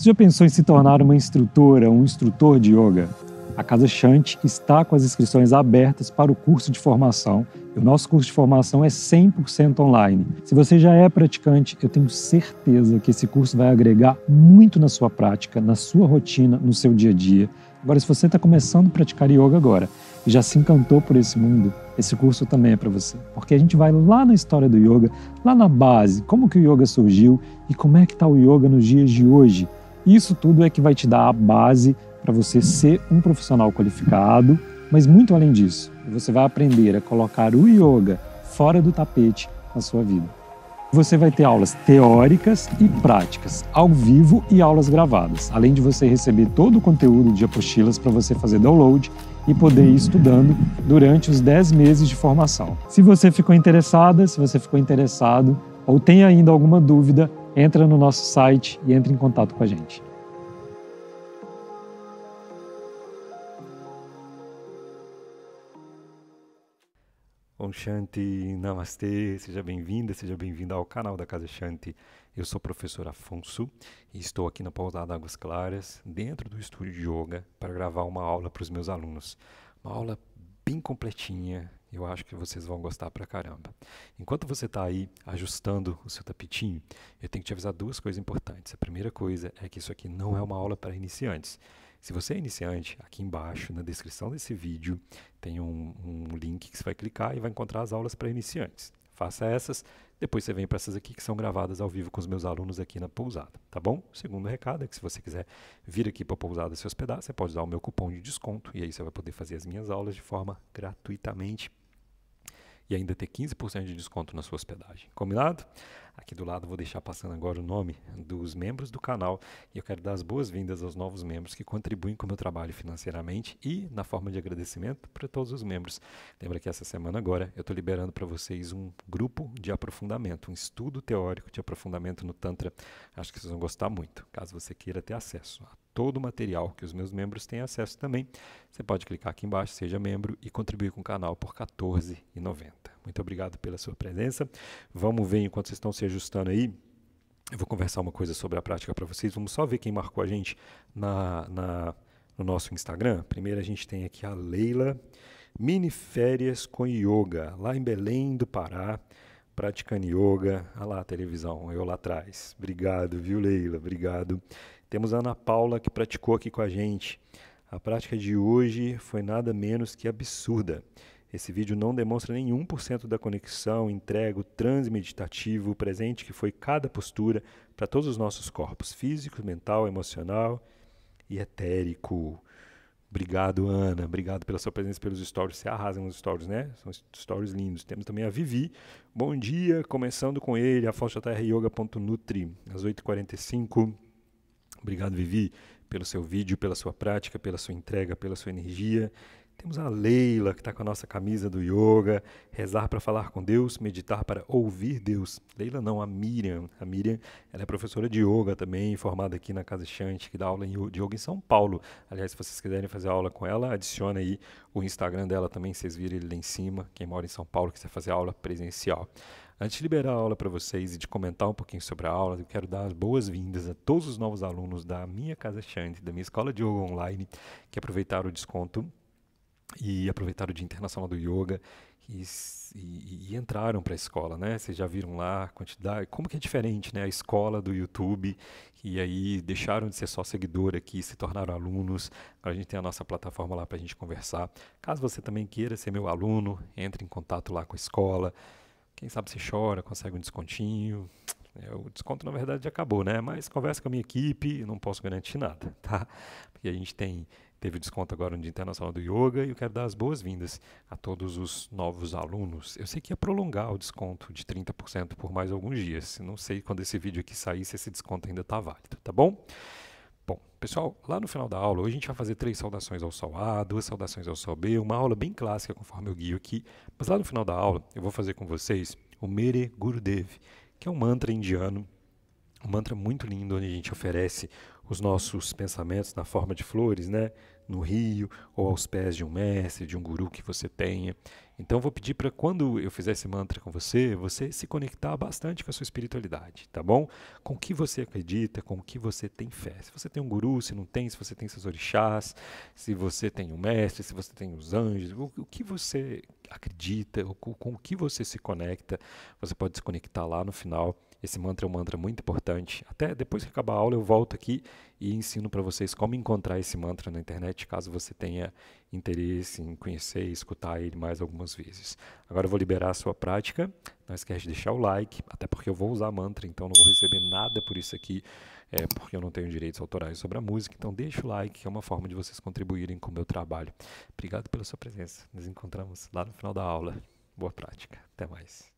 Você já pensou em se tornar uma instrutora, um instrutor de yoga? A Casa Shant está com as inscrições abertas para o curso de formação. O nosso curso de formação é 100% online. Se você já é praticante, eu tenho certeza que esse curso vai agregar muito na sua prática, na sua rotina, no seu dia a dia. Agora, se você está começando a praticar yoga agora e já se encantou por esse mundo, esse curso também é para você, porque a gente vai lá na história do yoga, lá na base, como que o yoga surgiu e como é que está o yoga nos dias de hoje isso tudo é que vai te dar a base para você ser um profissional qualificado, mas muito além disso, você vai aprender a colocar o yoga fora do tapete na sua vida. Você vai ter aulas teóricas e práticas, ao vivo e aulas gravadas, além de você receber todo o conteúdo de apostilas para você fazer download e poder ir estudando durante os 10 meses de formação. Se você ficou interessada, se você ficou interessado ou tem ainda alguma dúvida, entra no nosso site e entre em contato com a gente. Om Shanti, Namastê, seja bem-vinda, seja bem-vinda ao canal da Casa Shanti. Eu sou o professor Afonso e estou aqui na Pousada Águas Claras, dentro do estúdio de yoga, para gravar uma aula para os meus alunos. Uma aula bem completinha, eu acho que vocês vão gostar pra caramba. Enquanto você está aí ajustando o seu tapetinho, eu tenho que te avisar duas coisas importantes. A primeira coisa é que isso aqui não é uma aula para iniciantes. Se você é iniciante, aqui embaixo na descrição desse vídeo tem um, um link que você vai clicar e vai encontrar as aulas para iniciantes. Faça essas, depois você vem para essas aqui que são gravadas ao vivo com os meus alunos aqui na pousada, tá bom? segundo recado é que se você quiser vir aqui para a pousada se hospedar, você pode usar o meu cupom de desconto e aí você vai poder fazer as minhas aulas de forma gratuitamente e ainda ter 15% de desconto na sua hospedagem. Combinado? Aqui do lado vou deixar passando agora o nome dos membros do canal e eu quero dar as boas-vindas aos novos membros que contribuem com o meu trabalho financeiramente e na forma de agradecimento para todos os membros. Lembra que essa semana agora eu estou liberando para vocês um grupo de aprofundamento, um estudo teórico de aprofundamento no Tantra. Acho que vocês vão gostar muito, caso você queira ter acesso. A todo o material que os meus membros têm acesso também. Você pode clicar aqui embaixo, seja membro e contribuir com o canal por R$ 14,90. Muito obrigado pela sua presença. Vamos ver enquanto vocês estão se ajustando aí. Eu vou conversar uma coisa sobre a prática para vocês. Vamos só ver quem marcou a gente na, na, no nosso Instagram. Primeiro a gente tem aqui a Leila, mini férias com yoga, lá em Belém do Pará praticando yoga. Olha lá a televisão, eu lá atrás. Obrigado, viu, Leila? Obrigado. Temos a Ana Paula que praticou aqui com a gente. A prática de hoje foi nada menos que absurda. Esse vídeo não demonstra nenhum por cento da conexão, entrega, o transe meditativo, presente que foi cada postura para todos os nossos corpos, físico, mental, emocional e etérico. Obrigado, Ana. Obrigado pela sua presença, pelos stories. Você arrasa nos stories, né? São stories lindos. Temos também a Vivi. Bom dia, começando com ele, a foto às 8h45. Obrigado, Vivi, pelo seu vídeo, pela sua prática, pela sua entrega, pela sua energia. Temos a Leila, que está com a nossa camisa do yoga, rezar para falar com Deus, meditar para ouvir Deus. Leila não, a Miriam. A Miriam, ela é professora de yoga também, formada aqui na Casa Chante, que dá aula de yoga em São Paulo. Aliás, se vocês quiserem fazer aula com ela, adiciona aí o Instagram dela também, vocês viram ele lá em cima, quem mora em São Paulo quiser fazer aula presencial. Antes de liberar a aula para vocês e de comentar um pouquinho sobre a aula, eu quero dar as boas-vindas a todos os novos alunos da minha Casa Xande, da minha Escola de Yoga Online, que aproveitaram o desconto e aproveitaram o Dia Internacional do Yoga e, e, e entraram para a escola, né? Vocês já viram lá a quantidade, como que é diferente, né? A escola do YouTube e aí deixaram de ser só seguidor aqui, se tornaram alunos. Agora a gente tem a nossa plataforma lá para a gente conversar. Caso você também queira ser meu aluno, entre em contato lá com a escola. Quem sabe você chora, consegue um descontinho. É, o desconto, na verdade, já acabou, né? Mas conversa com a minha equipe, não posso garantir nada, tá? Porque a gente tem teve desconto agora no Dia Internacional do Yoga e eu quero dar as boas-vindas a todos os novos alunos. Eu sei que ia prolongar o desconto de 30% por mais alguns dias. Não sei quando esse vídeo aqui sair se esse desconto ainda está válido, tá bom? Bom, pessoal, lá no final da aula, hoje a gente vai fazer três saudações ao Sol A, duas saudações ao Sol B, uma aula bem clássica conforme o guio aqui. Mas lá no final da aula, eu vou fazer com vocês o Mere Gurudev, que é um mantra indiano um mantra muito lindo onde a gente oferece os nossos pensamentos na forma de flores, né? No rio ou aos pés de um mestre, de um guru que você tenha. Então vou pedir para quando eu fizer esse mantra com você, você se conectar bastante com a sua espiritualidade, tá bom? Com o que você acredita, com o que você tem fé. Se você tem um guru, se não tem, se você tem seus orixás, se você tem um mestre, se você tem os anjos, o, o que você acredita, o, com o que você se conecta, você pode se conectar lá no final esse mantra é um mantra muito importante. Até depois que acabar a aula, eu volto aqui e ensino para vocês como encontrar esse mantra na internet, caso você tenha interesse em conhecer e escutar ele mais algumas vezes. Agora eu vou liberar a sua prática. Não esquece de deixar o like, até porque eu vou usar mantra, então não vou receber nada por isso aqui, é, porque eu não tenho direitos autorais sobre a música. Então deixa o like, que é uma forma de vocês contribuírem com o meu trabalho. Obrigado pela sua presença. Nos encontramos lá no final da aula. Boa prática. Até mais.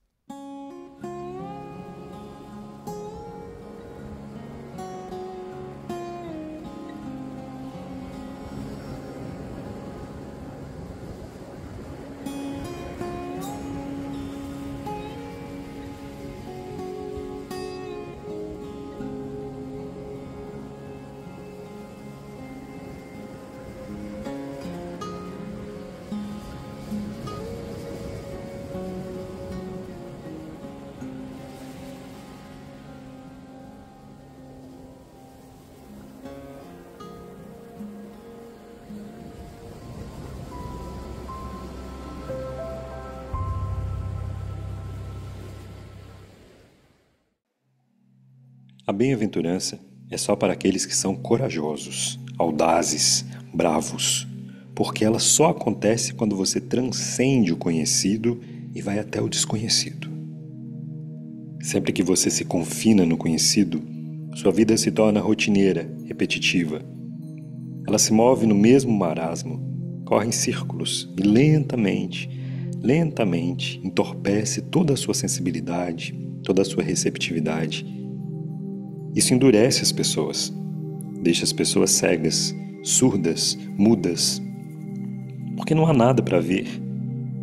A bem-aventurança é só para aqueles que são corajosos, audazes, bravos, porque ela só acontece quando você transcende o conhecido e vai até o desconhecido. Sempre que você se confina no conhecido, sua vida se torna rotineira, repetitiva. Ela se move no mesmo marasmo, corre em círculos e lentamente, lentamente entorpece toda a sua sensibilidade, toda a sua receptividade isso endurece as pessoas, deixa as pessoas cegas, surdas, mudas, porque não há nada para ver,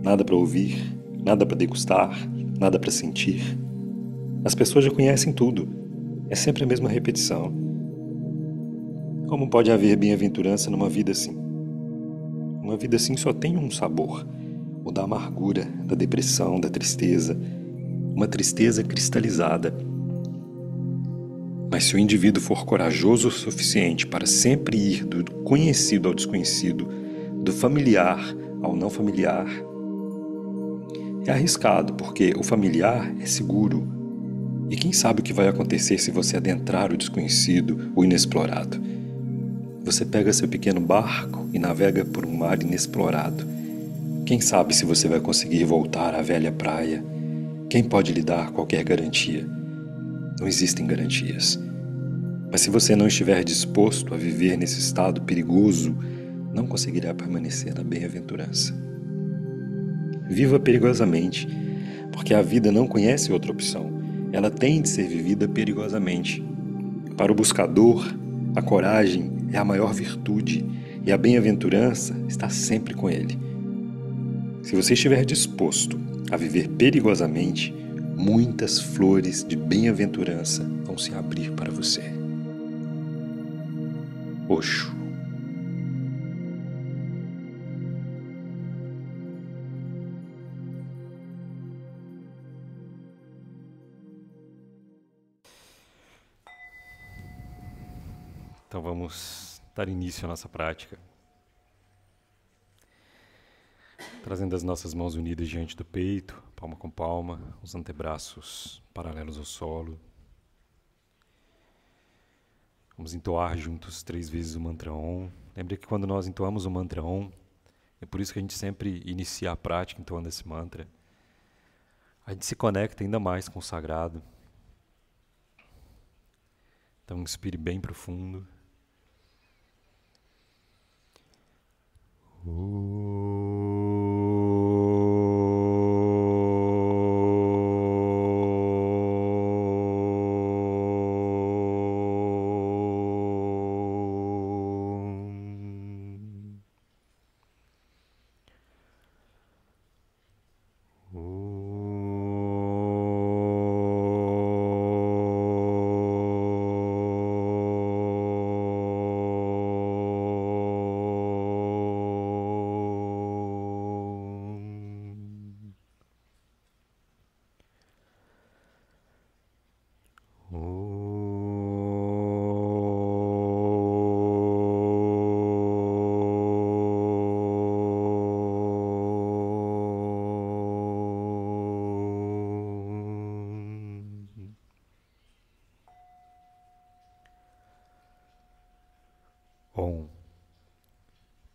nada para ouvir, nada para degustar, nada para sentir. As pessoas já conhecem tudo, é sempre a mesma repetição. Como pode haver bem-aventurança numa vida assim? Uma vida assim só tem um sabor: o da amargura, da depressão, da tristeza. Uma tristeza cristalizada mas se o indivíduo for corajoso o suficiente para sempre ir do conhecido ao desconhecido, do familiar ao não familiar, é arriscado, porque o familiar é seguro. E quem sabe o que vai acontecer se você adentrar o desconhecido, o inexplorado? Você pega seu pequeno barco e navega por um mar inexplorado. Quem sabe se você vai conseguir voltar à velha praia? Quem pode lhe dar qualquer garantia? não existem garantias. Mas se você não estiver disposto a viver nesse estado perigoso, não conseguirá permanecer na bem-aventurança. Viva perigosamente, porque a vida não conhece outra opção. Ela tem de ser vivida perigosamente. Para o buscador, a coragem é a maior virtude e a bem-aventurança está sempre com ele. Se você estiver disposto a viver perigosamente, muitas flores de bem-aventurança vão se abrir para você. Oxo. Então vamos dar início à nossa prática. Trazendo as nossas mãos unidas diante do peito palma com palma, os antebraços paralelos ao solo. Vamos entoar juntos três vezes o mantra Om. Lembre que quando nós entoamos o mantra Om, é por isso que a gente sempre inicia a prática entoando esse mantra. A gente se conecta ainda mais com o sagrado. Então inspire bem profundo. Oh.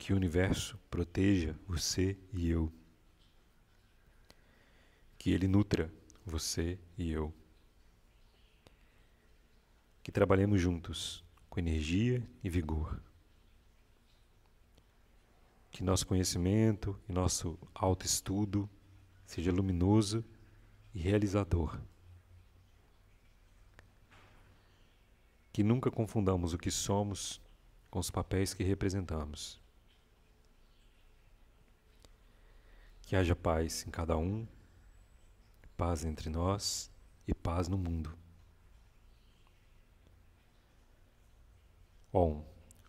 que o universo proteja você e eu. Que ele nutra você e eu. Que trabalhemos juntos com energia e vigor. Que nosso conhecimento e nosso autoestudo seja luminoso e realizador. Que nunca confundamos o que somos com os papéis que representamos Que haja paz em cada um, paz entre nós e paz no mundo. Om,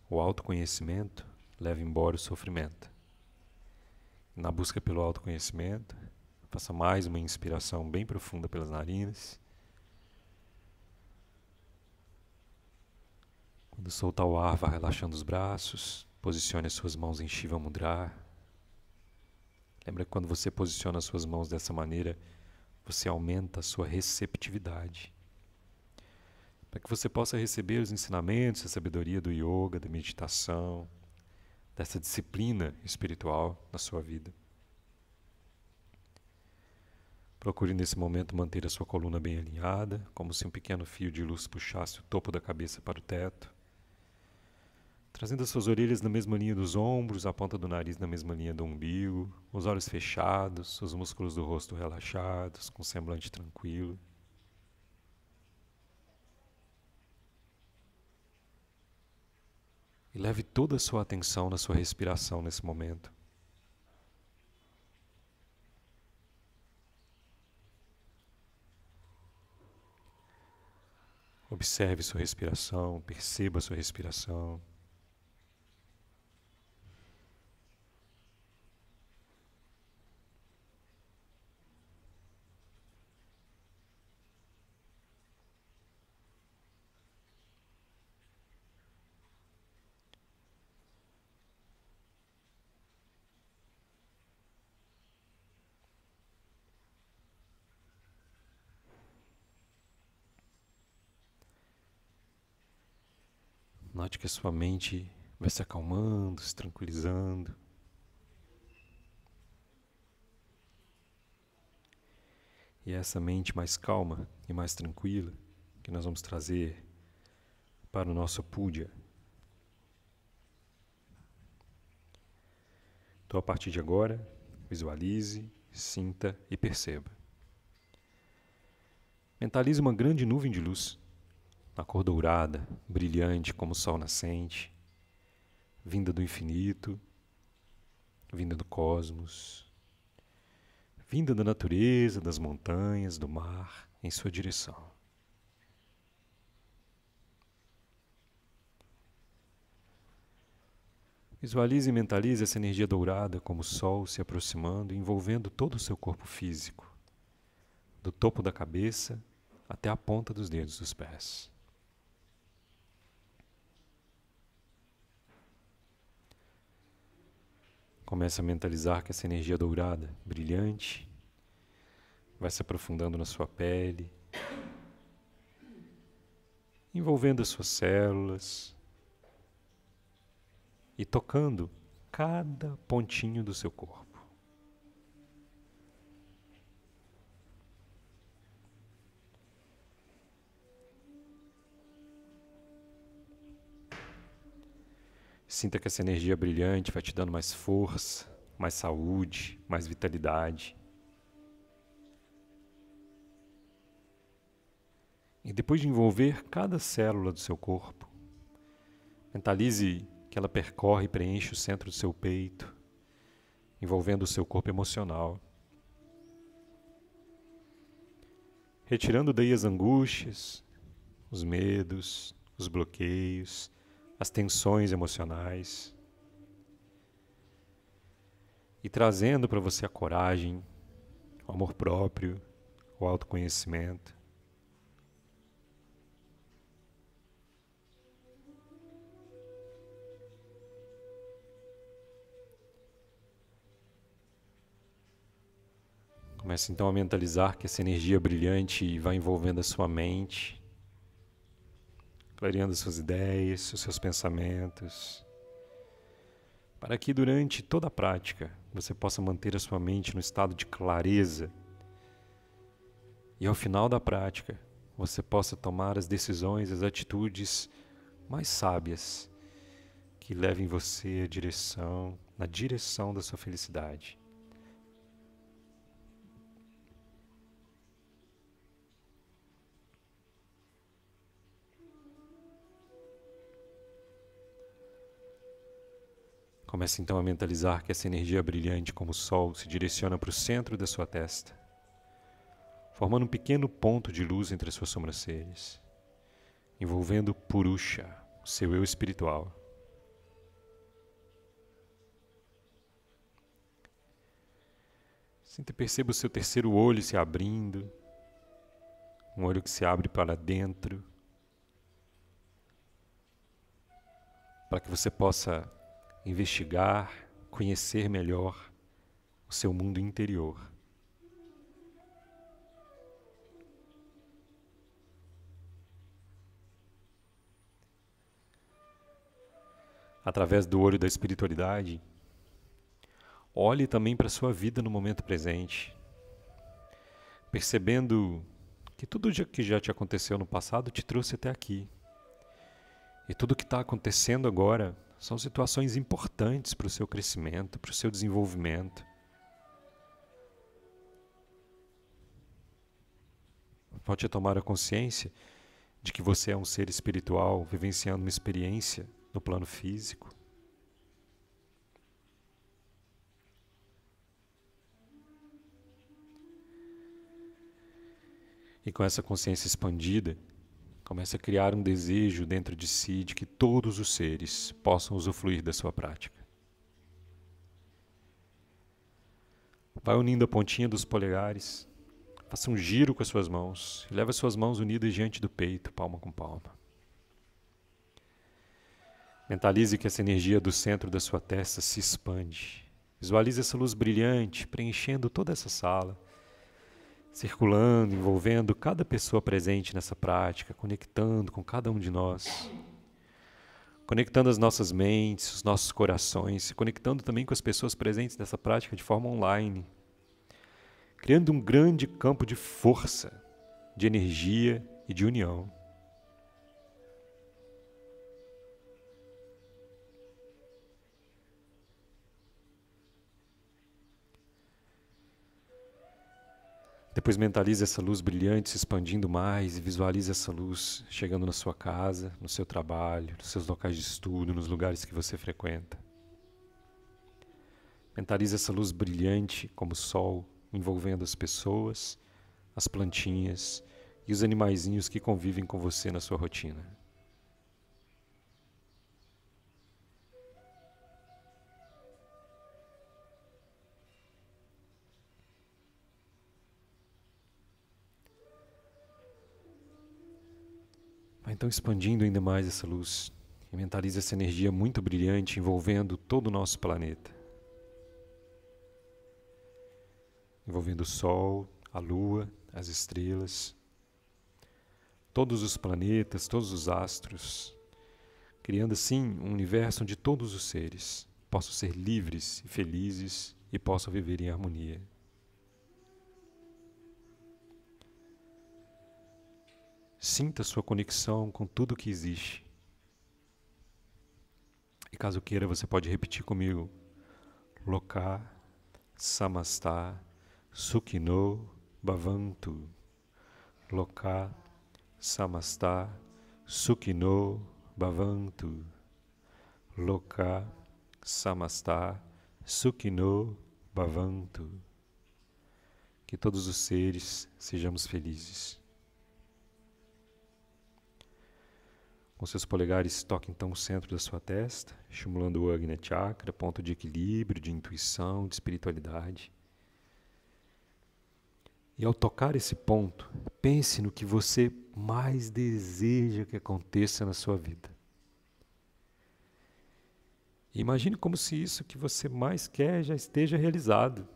O autoconhecimento leva embora o sofrimento. Na busca pelo autoconhecimento, faça mais uma inspiração bem profunda pelas narinas. Quando soltar o ar, vá relaxando os braços, posicione as suas mãos em Shiva Mudra, Lembra que quando você posiciona suas mãos dessa maneira, você aumenta a sua receptividade. Para que você possa receber os ensinamentos, a sabedoria do yoga, da meditação, dessa disciplina espiritual na sua vida. Procure nesse momento manter a sua coluna bem alinhada, como se um pequeno fio de luz puxasse o topo da cabeça para o teto trazendo as suas orelhas na mesma linha dos ombros, a ponta do nariz na mesma linha do umbigo, os olhos fechados, os músculos do rosto relaxados, com semblante tranquilo. E leve toda a sua atenção na sua respiração nesse momento. Observe sua respiração, perceba sua respiração. Note que a sua mente vai se acalmando, se tranquilizando. E é essa mente mais calma e mais tranquila que nós vamos trazer para o nosso puja. Então, a partir de agora, visualize, sinta e perceba. Mentalize uma grande nuvem de luz na cor dourada, brilhante como o sol nascente, vinda do infinito, vinda do cosmos, vinda da natureza, das montanhas, do mar, em sua direção. Visualize e mentalize essa energia dourada como o sol se aproximando e envolvendo todo o seu corpo físico, do topo da cabeça até a ponta dos dedos dos pés. Começa a mentalizar que essa energia dourada, brilhante, vai se aprofundando na sua pele, envolvendo as suas células e tocando cada pontinho do seu corpo. Sinta que essa energia é brilhante vai te dando mais força, mais saúde, mais vitalidade. E depois de envolver cada célula do seu corpo, mentalize que ela percorre e preenche o centro do seu peito, envolvendo o seu corpo emocional. Retirando daí as angústias, os medos, os bloqueios, as tensões emocionais e trazendo para você a coragem, o amor próprio, o autoconhecimento. Comece então a mentalizar que essa energia brilhante vai envolvendo a sua mente, clareando suas ideias, os seus pensamentos, para que durante toda a prática você possa manter a sua mente no estado de clareza e ao final da prática você possa tomar as decisões, as atitudes mais sábias que levem você à direção, na direção da sua felicidade. Comece então a mentalizar que essa energia brilhante, como o sol, se direciona para o centro da sua testa, formando um pequeno ponto de luz entre as suas sobrancelhas, envolvendo Purusha, seu eu espiritual. Sinta e perceba o seu terceiro olho se abrindo, um olho que se abre para dentro, para que você possa investigar, conhecer melhor o seu mundo interior. Através do olho da espiritualidade, olhe também para a sua vida no momento presente, percebendo que tudo que já te aconteceu no passado te trouxe até aqui. E tudo que está acontecendo agora são situações importantes para o seu crescimento, para o seu desenvolvimento. Volte a tomar a consciência de que você é um ser espiritual vivenciando uma experiência no plano físico. E com essa consciência expandida, Comece a criar um desejo dentro de si de que todos os seres possam usufruir da sua prática. Vai unindo a pontinha dos polegares, faça um giro com as suas mãos, leve as suas mãos unidas diante do peito, palma com palma. Mentalize que essa energia do centro da sua testa se expande. Visualize essa luz brilhante preenchendo toda essa sala circulando, envolvendo cada pessoa presente nessa prática, conectando com cada um de nós, conectando as nossas mentes, os nossos corações, se conectando também com as pessoas presentes nessa prática de forma online, criando um grande campo de força, de energia e de união. Depois mentalize essa luz brilhante se expandindo mais e visualize essa luz chegando na sua casa, no seu trabalho, nos seus locais de estudo, nos lugares que você frequenta. Mentalize essa luz brilhante como o sol envolvendo as pessoas, as plantinhas e os animaizinhos que convivem com você na sua rotina. Então, expandindo ainda mais essa luz, e mentaliza essa energia muito brilhante envolvendo todo o nosso planeta. Envolvendo o Sol, a Lua, as estrelas, todos os planetas, todos os astros, criando assim um universo onde todos os seres possam ser livres e felizes e possam viver em harmonia. Sinta sua conexão com tudo que existe. E caso queira, você pode repetir comigo: Loka Samastha Sukino Bhavantu. Loka Samastha Sukino Bhavantu. Loka Samastha Sukino Bhavantu. Que todos os seres sejamos felizes. Com seus polegares, toque então o centro da sua testa, estimulando o Agni Chakra, ponto de equilíbrio, de intuição, de espiritualidade. E ao tocar esse ponto, pense no que você mais deseja que aconteça na sua vida. Imagine como se isso que você mais quer já esteja realizado.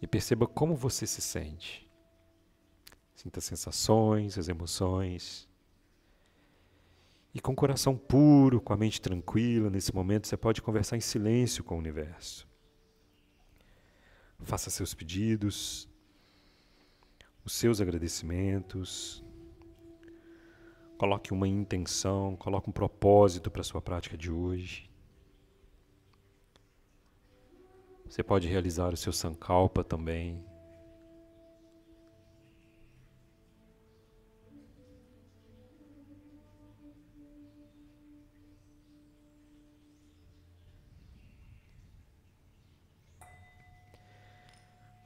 E perceba como você se sente. Sinta as sensações, as emoções. E com o coração puro, com a mente tranquila, nesse momento você pode conversar em silêncio com o universo. Faça seus pedidos, os seus agradecimentos. Coloque uma intenção, coloque um propósito para a sua prática de hoje. Você pode realizar o seu sankalpa também,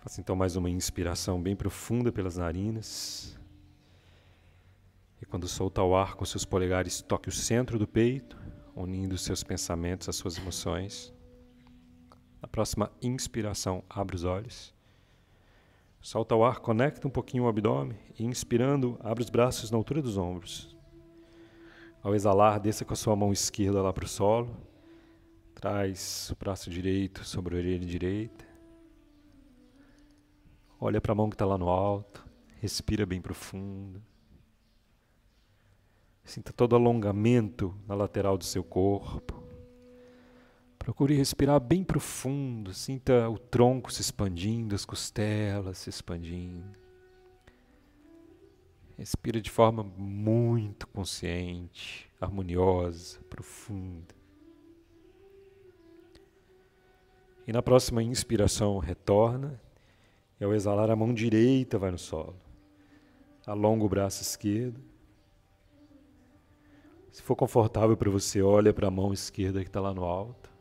Faça assim, então mais uma inspiração bem profunda pelas narinas. E quando solta o ar com seus polegares, toque o centro do peito, unindo seus pensamentos às suas emoções. Na próxima inspiração, abre os olhos. Solta o ar, conecta um pouquinho o abdômen e inspirando, abre os braços na altura dos ombros. Ao exalar, desça com a sua mão esquerda lá para o solo. Traz o braço direito sobre a orelha direita. Olha para a mão que está lá no alto, respira bem profundo. Sinta todo alongamento na lateral do seu corpo. Procure respirar bem profundo, sinta o tronco se expandindo, as costelas se expandindo. Respira de forma muito consciente, harmoniosa, profunda. E na próxima inspiração, retorna e é ao exalar, a mão direita vai no solo. Alonga o braço esquerdo. Se for confortável para você, olha para a mão esquerda que está lá no alto.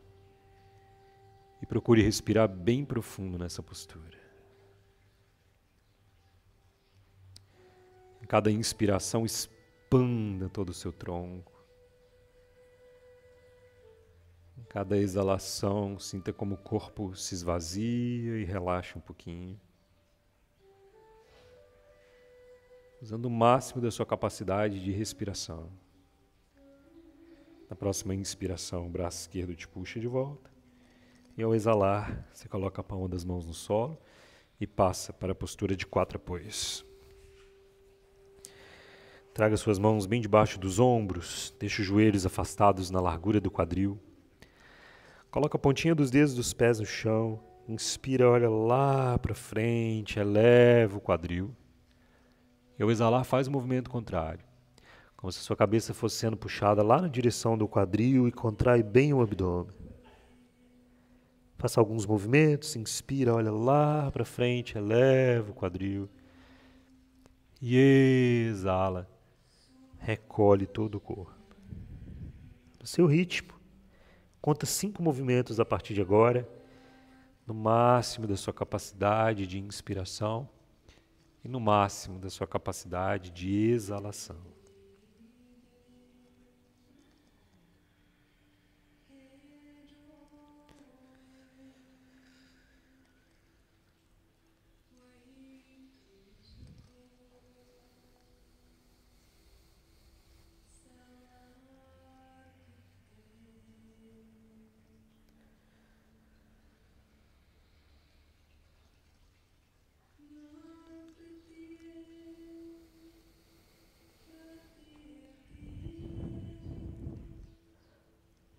E procure respirar bem profundo nessa postura. Em cada inspiração, expanda todo o seu tronco. Em cada exalação, sinta como o corpo se esvazia e relaxa um pouquinho. usando o máximo da sua capacidade de respiração. Na próxima inspiração, o braço esquerdo te puxa de volta. E ao exalar, você coloca a palma das mãos no solo e passa para a postura de quatro apoios. Traga suas mãos bem debaixo dos ombros, deixe os joelhos afastados na largura do quadril. Coloca a pontinha dos dedos dos pés no chão, inspira, olha lá para frente, eleva o quadril. E ao exalar, faz o movimento contrário. Como se sua cabeça fosse sendo puxada lá na direção do quadril e contrai bem o abdômen. Faça alguns movimentos, inspira, olha lá para frente, eleva o quadril. E exala, recolhe todo o corpo. No seu ritmo, conta cinco movimentos a partir de agora, no máximo da sua capacidade de inspiração e no máximo da sua capacidade de exalação.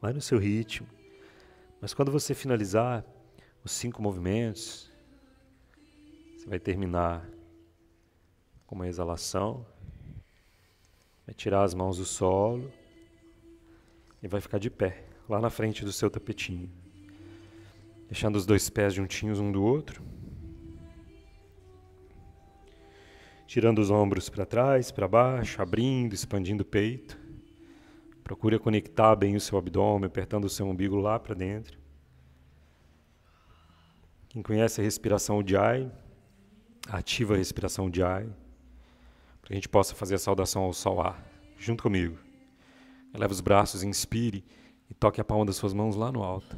vai no seu ritmo. Mas quando você finalizar os cinco movimentos, você vai terminar com uma exalação, vai tirar as mãos do solo e vai ficar de pé, lá na frente do seu tapetinho, deixando os dois pés juntinhos um do outro. Tirando os ombros para trás, para baixo, abrindo, expandindo o peito. Procure conectar bem o seu abdômen, apertando o seu umbigo lá para dentro. Quem conhece a respiração Jai, ativa a respiração Jai, para que a gente possa fazer a saudação ao sol ar, junto comigo. Eleva os braços, inspire e toque a palma das suas mãos lá no alto.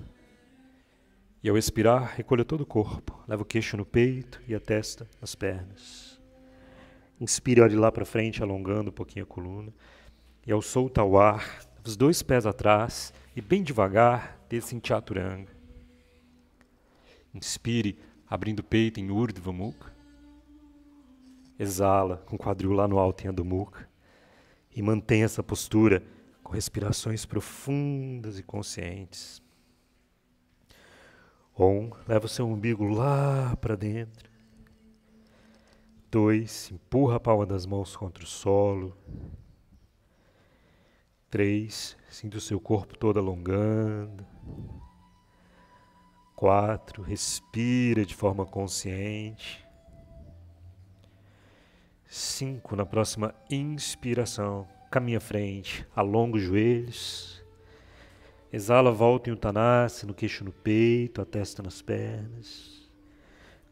E ao expirar, recolha todo o corpo, leva o queixo no peito e a testa nas pernas. Inspire, olhe lá para frente, alongando um pouquinho a coluna. E eu solto o ar, os dois pés atrás e bem devagar desce em Chaturanga. Inspire, abrindo o peito em Urdhva Mukha. Exala, com o quadril lá no alto em Adho E mantenha essa postura com respirações profundas e conscientes. Um, leva o seu umbigo lá para dentro. Dois, empurra a palma das mãos contra o solo. Três, sinta o seu corpo todo alongando. Quatro, respira de forma consciente. Cinco, na próxima inspiração, caminha à frente, alonga os joelhos. Exala, volta em Uttanasana, no queixo no peito, a testa nas pernas.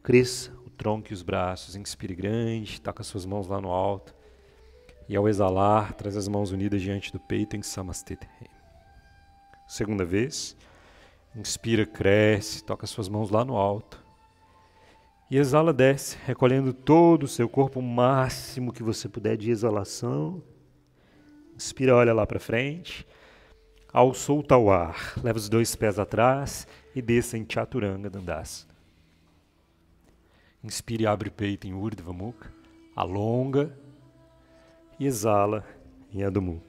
Cresça o tronco e os braços, inspire grande, taca suas mãos lá no alto. E ao exalar, traz as mãos unidas diante do peito em Samastiti. Segunda vez, inspira, cresce, toca suas mãos lá no alto. E exala, desce, recolhendo todo o seu corpo, o máximo que você puder de exalação. Inspira, olha lá para frente. Ao solta o ar, leva os dois pés atrás e desça em Chaturanga Dandasana. e abre o peito em Urdhva Mukha, alonga e exala em Adho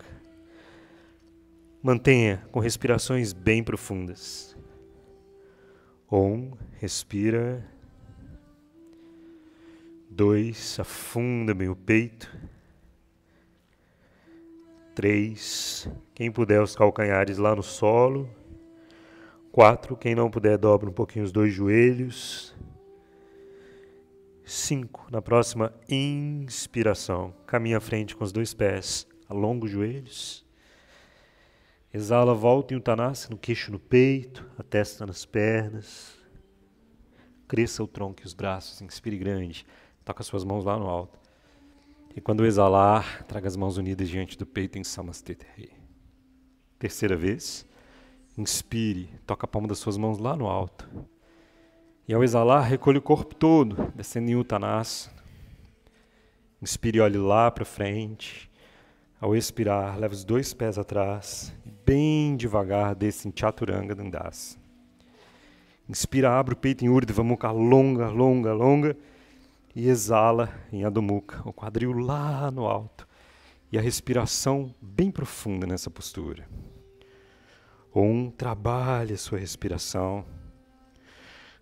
Mantenha com respirações bem profundas. Um, respira. Dois, afunda bem o peito. Três, quem puder os calcanhares lá no solo. Quatro, quem não puder dobra um pouquinho os dois joelhos. 5. Na próxima inspiração, caminha à frente com os dois pés, alonga os joelhos. Exala, volta em Uttanasana, o queixo no peito, a testa nas pernas. Cresça o tronco e os braços, inspire grande. Toca suas mãos lá no alto. E quando exalar, traga as mãos unidas diante do peito em Samastete Terceira vez. Inspire, toca a palma das suas mãos lá no alto. E ao exalar, recolhe o corpo todo, descendo em Uttanasana. Inspire e olhe lá para frente. Ao expirar, leva os dois pés atrás, bem devagar, desce em Chaturanga Dandasana. Inspira, abre o peito em Urdhva Mukha, longa, longa, longa. E exala em Adho o quadril lá no alto. E a respiração bem profunda nessa postura. Um trabalhe a sua respiração.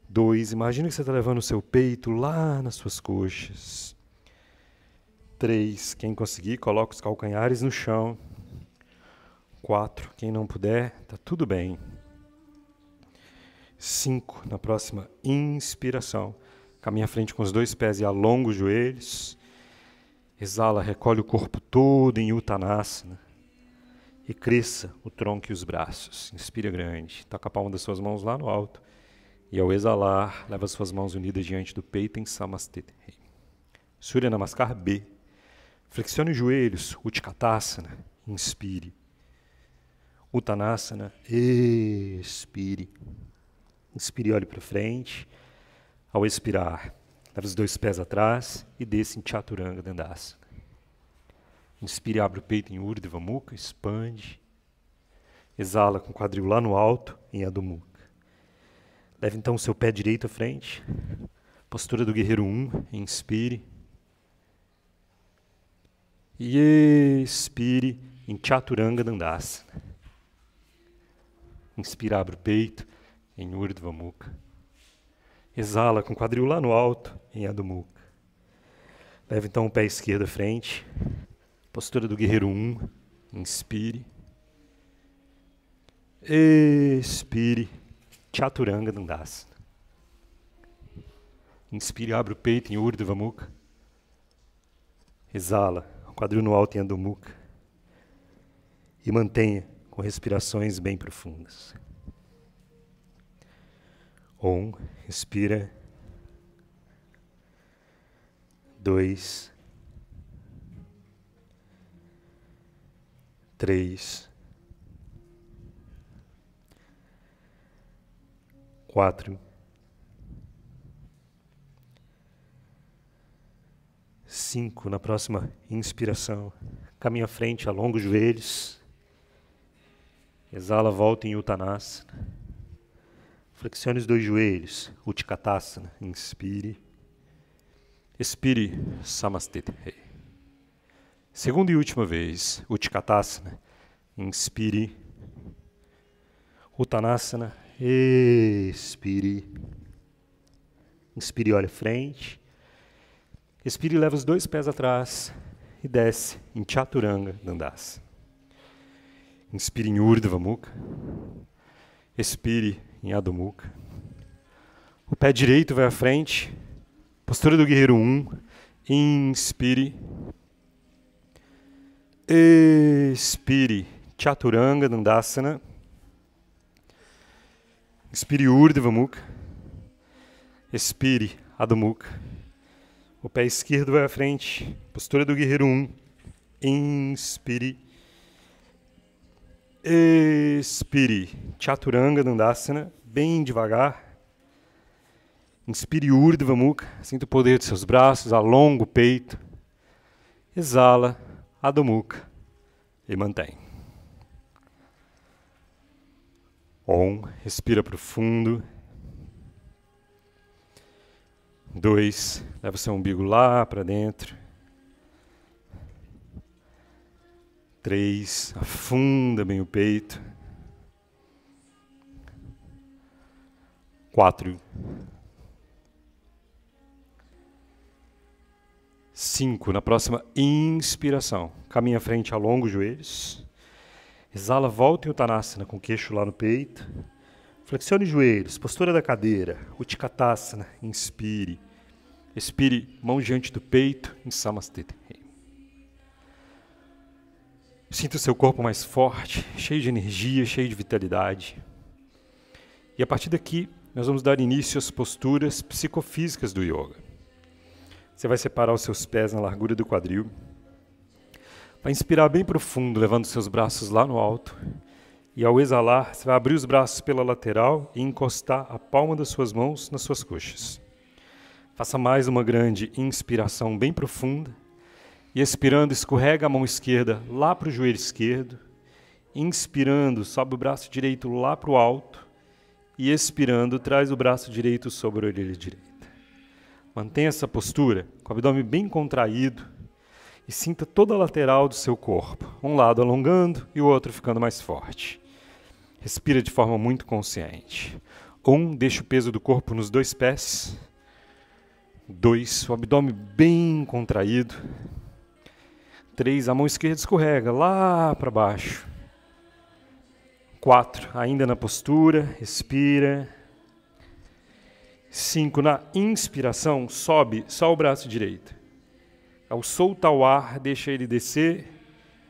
2. Imagina que você está levando o seu peito lá nas suas coxas. 3. Quem conseguir, coloca os calcanhares no chão. 4. Quem não puder, está tudo bem. 5. Na próxima inspiração, caminha à frente com os dois pés e alonga os joelhos. Exala, recolhe o corpo todo em Uttanasana. E cresça o tronco e os braços. Inspira grande. Toca a palma das suas mãos lá no alto. E ao exalar, leva suas mãos unidas diante do peito em Samastiti. Surya Namaskar B. Flexione os joelhos, Utkatasana, inspire. Utanasana. expire. Inspire, olhe para frente. Ao expirar, leva os dois pés atrás e desça em Chaturanga Dandasana. Inspire, abre o peito em Urdhva Mukha, expande. Exala com o quadril lá no alto em Adho Mukha. Leve então o seu pé direito à frente. Postura do guerreiro 1. Inspire. E expire em Chaturanga Dandasana. Inspira, abre o peito em Urdhva Mukha. Exala com o quadril lá no alto em Adho Mukha. Leve então o pé esquerdo à frente. Postura do guerreiro 1. Inspire. Expire chaturanga dandasana. Inspire, abre o peito em Urdhva Mukha. Exala, quadril no alto em Adho E mantenha com respirações bem profundas. Um, inspira. Dois. Três. 4. Cinco, na próxima inspiração. Caminha à frente, alonga os joelhos. Exala, volta em Uttanasana. Flexione os dois joelhos, Utkatasana. Inspire. Expire, Samastete. Segunda e última vez, Utkatasana. Inspire. Uttanasana Expire. Inspire, olha frente. Expire, leva os dois pés atrás e desce em Chaturanga Dandasana. Inspire em Urdhva Mukha. Expire em Adho Mukha. O pé direito vai à frente. Postura do guerreiro 1. Um. Inspire. Expire. Chaturanga Dandasana. Expire Urdhva Expire Adho O pé esquerdo vai é à frente. Postura do guerreiro 1. Um. Inspire. Expire. Chaturanga Dandasana. Bem devagar. Inspire Urdhva Mukha. Sinta o poder dos seus braços. Alonga o peito. Exala Adho e mantém. Um, respira profundo. Dois, leva o seu umbigo lá para dentro. Três, afunda bem o peito. Quatro. Cinco, na próxima inspiração. Caminha à frente, alonga os joelhos. Exala, volta em Uttanasana né, com o queixo lá no peito. Flexione os joelhos, postura da cadeira. Utkatasana, inspire. Expire, mão diante do peito, em Samastiti. Sinta o seu corpo mais forte, cheio de energia, cheio de vitalidade. E a partir daqui, nós vamos dar início às posturas psicofísicas do yoga. Você vai separar os seus pés na largura do quadril. Vai inspirar bem profundo, levando seus braços lá no alto. E ao exalar, você vai abrir os braços pela lateral e encostar a palma das suas mãos nas suas coxas. Faça mais uma grande inspiração bem profunda. E expirando, escorrega a mão esquerda lá para o joelho esquerdo. Inspirando, sobe o braço direito lá para o alto. E expirando, traz o braço direito sobre a orelha direita. Mantenha essa postura, com o abdômen bem contraído e sinta toda a lateral do seu corpo, um lado alongando e o outro ficando mais forte. Respira de forma muito consciente. Um, deixa o peso do corpo nos dois pés. Dois, o abdômen bem contraído. Três, a mão esquerda escorrega lá para baixo. Quatro, ainda na postura, respira. 5. Na inspiração, sobe só o braço direito. Ao soltar o ar, deixa ele descer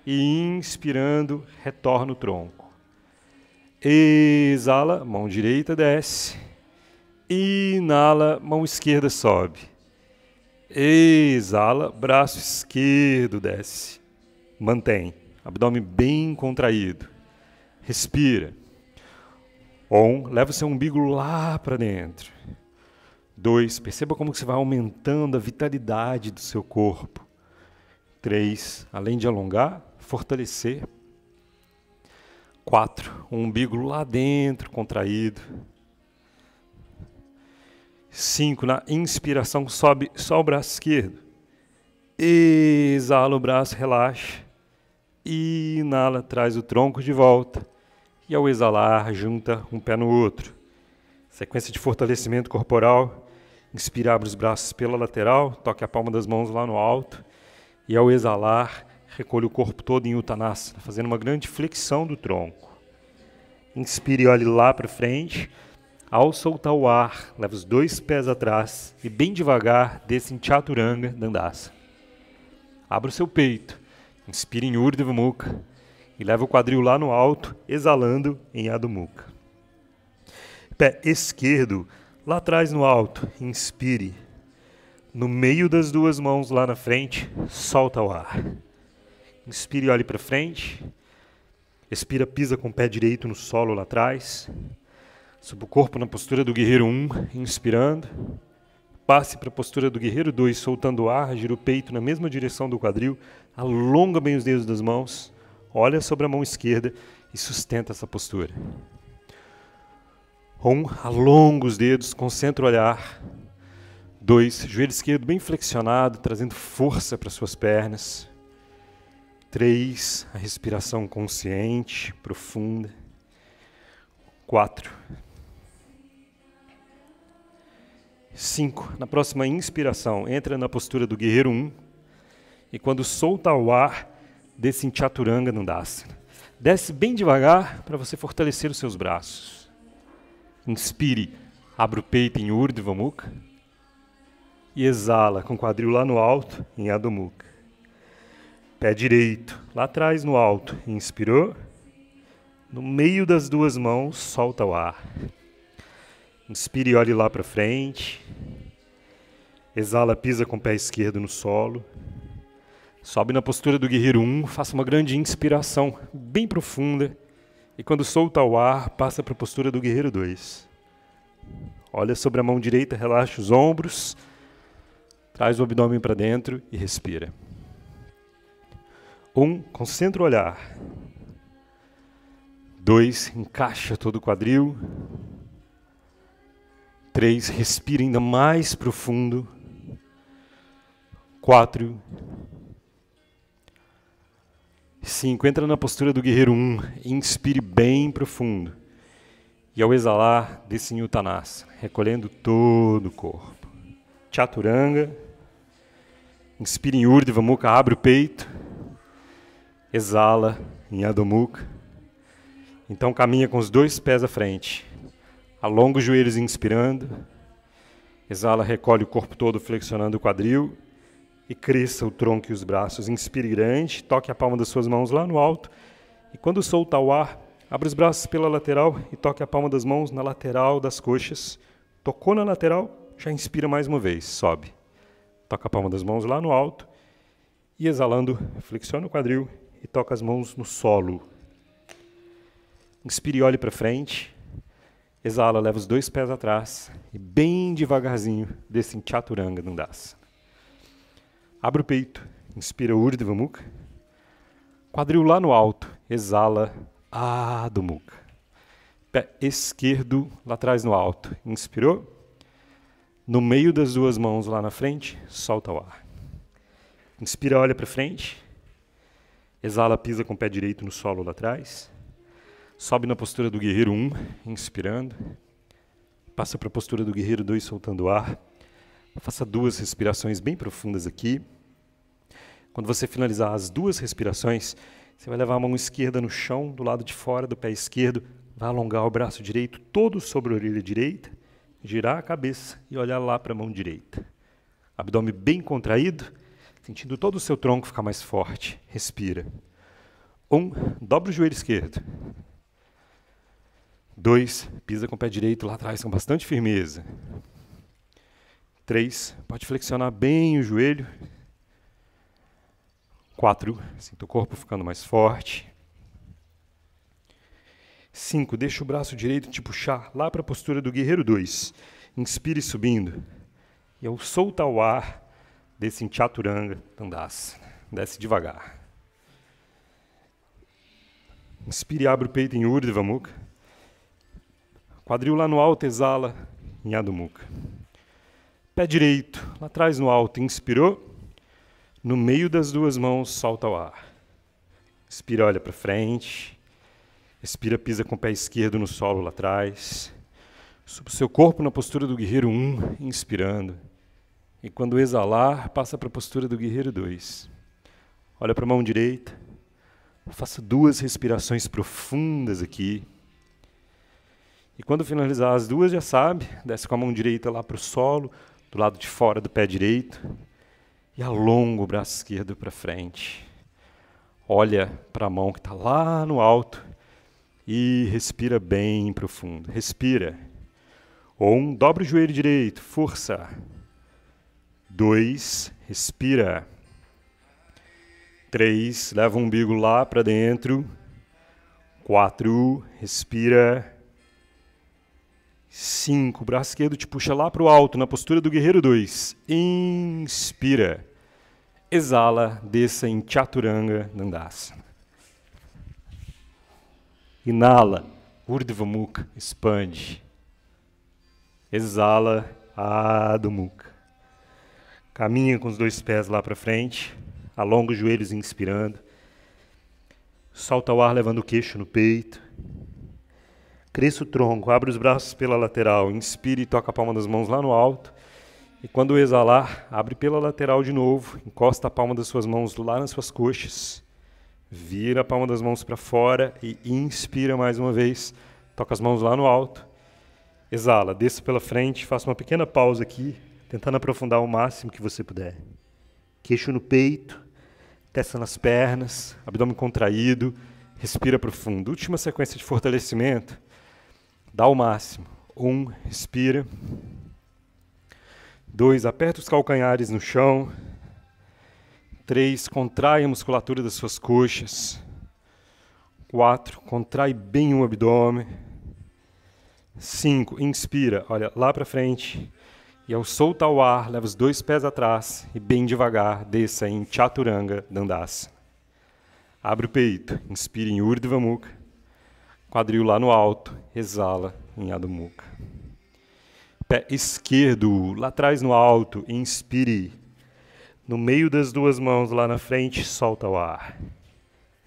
e, inspirando, retorna o tronco. Exala, mão direita desce. Inala, mão esquerda sobe. Exala, braço esquerdo desce. Mantém. Abdômen bem contraído. Respira. On, leva o seu umbigo lá para dentro. 2. Perceba como você vai aumentando a vitalidade do seu corpo. 3. Além de alongar, fortalecer. 4. O umbigo lá dentro, contraído. 5. Na inspiração, sobe só o braço esquerdo. Exala o braço, relaxa. Inala, traz o tronco de volta. E ao exalar, junta um pé no outro. Sequência de fortalecimento corporal Inspire, abre os braços pela lateral, toque a palma das mãos lá no alto. E ao exalar, recolha o corpo todo em Uttanasana, fazendo uma grande flexão do tronco. Inspire olhe lá para frente. Ao soltar o ar, leva os dois pés atrás e bem devagar desce em Chaturanga Dandasana. Abra o seu peito. Inspire em Urdhva Mukha e leva o quadril lá no alto, exalando em Adho Mukha. Pé esquerdo Lá atrás no alto, inspire. No meio das duas mãos lá na frente, solta o ar. Inspire, olhe para frente. Expira, pisa com o pé direito no solo lá atrás. Suba o corpo na postura do guerreiro 1, inspirando. Passe para a postura do guerreiro 2, soltando o ar, gira o peito na mesma direção do quadril, alonga bem os dedos das mãos, olha sobre a mão esquerda e sustenta essa postura. Um, alonga os dedos, concentra o olhar. Dois, joelho esquerdo bem flexionado, trazendo força para suas pernas. Três, a respiração consciente, profunda. Quatro. Cinco, na próxima inspiração, entra na postura do guerreiro um. E quando solta o ar, desce em chaturanga no dasana. Desce bem devagar para você fortalecer os seus braços. Inspire, abre o peito em Urdhva Mukha. E exala com o quadril lá no alto em Adho Mukha. Pé direito, lá atrás no alto, inspirou. No meio das duas mãos, solta o ar. Inspire e olhe lá para frente. Exala, pisa com o pé esquerdo no solo. Sobe na postura do guerreiro 1, um, faça uma grande inspiração bem profunda e quando solta o ar, passa para a postura do guerreiro 2. Olha sobre a mão direita, relaxa os ombros, traz o abdômen para dentro e respira. 1. Um, concentra o olhar. 2. Encaixa todo o quadril. 3. Respira ainda mais profundo. 4. 5. Entra na postura do guerreiro 1. Um, inspire bem profundo. E ao exalar, desce em Uttanasana, recolhendo todo o corpo. Chaturanga. Inspire em Urdhva Mukha, abre o peito. Exala em Adho Mukha. Então caminha com os dois pés à frente. Alonga os joelhos inspirando. Exala, recolhe o corpo todo flexionando o quadril e cresça o tronco e os braços. Inspire grande, toque a palma das suas mãos lá no alto e quando solta o ar, abre os braços pela lateral e toque a palma das mãos na lateral das coxas. Tocou na lateral, já inspira mais uma vez, sobe. Toca a palma das mãos lá no alto e exalando, flexiona o quadril e toca as mãos no solo. Inspire e olhe para frente. Exala, leva os dois pés atrás e bem devagarzinho desce em Chaturanga Dandasana. Abre o peito, inspira Urdhva Mukha. Quadril lá no alto, exala Adho Mukha. Pé esquerdo lá atrás no alto, inspirou. No meio das duas mãos lá na frente, solta o ar. Inspira, olha para frente. Exala, pisa com o pé direito no solo lá atrás. Sobe na postura do guerreiro 1, um, inspirando. Passa para a postura do guerreiro 2, soltando o ar. Faça duas respirações bem profundas aqui. Quando você finalizar as duas respirações, você vai levar a mão esquerda no chão, do lado de fora do pé esquerdo, vai alongar o braço direito todo sobre a orelha direita, girar a cabeça e olhar lá para a mão direita. Abdômen bem contraído, sentindo todo o seu tronco ficar mais forte. Respira. Um, dobra o joelho esquerdo. Dois, pisa com o pé direito lá atrás com bastante firmeza. Três, pode flexionar bem o joelho. Quatro, sinta o corpo ficando mais forte. Cinco, deixa o braço direito te puxar lá para a postura do guerreiro dois. Inspire subindo. E ao soltar o ar, desce em chaturanga, tandas. Desce devagar. Inspire e abre o peito em Urdhva Mukha. Quadril lá no alto, exala em Adho Mukha. Pé direito, lá atrás no alto, inspirou. No meio das duas mãos, solta o ar. Inspira, olha para frente. Expira, pisa com o pé esquerdo no solo lá atrás. Suba o seu corpo na postura do guerreiro 1, um, inspirando. E quando exalar, passa para a postura do guerreiro 2. Olha para a mão direita. Faça duas respirações profundas aqui. E quando finalizar as duas, já sabe, desce com a mão direita lá para o solo, do lado de fora do pé direito e alonga o braço esquerdo para frente. Olha para a mão que está lá no alto e respira bem profundo. Respira. Um, dobra o joelho direito, força. Dois, respira. Três, leva o umbigo lá para dentro. Quatro, respira. 5. Braço esquerdo te puxa lá para o alto, na postura do guerreiro 2. Inspira. Exala, desça em Chaturanga Dandasana. Inala, Urdhva Mukha, expande. Exala, Adho Mukha. Caminha com os dois pés lá para frente, alonga os joelhos inspirando. Solta o ar levando o queixo no peito. Cresça o tronco, abre os braços pela lateral, inspire e toca a palma das mãos lá no alto. E quando exalar, abre pela lateral de novo, encosta a palma das suas mãos lá nas suas coxas. Vira a palma das mãos para fora e inspira mais uma vez. Toca as mãos lá no alto. Exala, desça pela frente, faça uma pequena pausa aqui, tentando aprofundar o máximo que você puder. Queixo no peito, testa nas pernas, abdômen contraído, respira profundo. Última sequência de fortalecimento Dá o máximo. Um, respira. Dois, aperta os calcanhares no chão. Três, contrai a musculatura das suas coxas. Quatro, contrai bem o abdômen. Cinco, inspira, olha lá para frente. E ao soltar o ar, leva os dois pés atrás e bem devagar desça em Chaturanga Dandasana. Abre o peito, inspira em Urdhva Mukha. Quadril lá no alto, exala em do Mukha. Pé esquerdo lá atrás no alto, inspire. No meio das duas mãos lá na frente, solta o ar.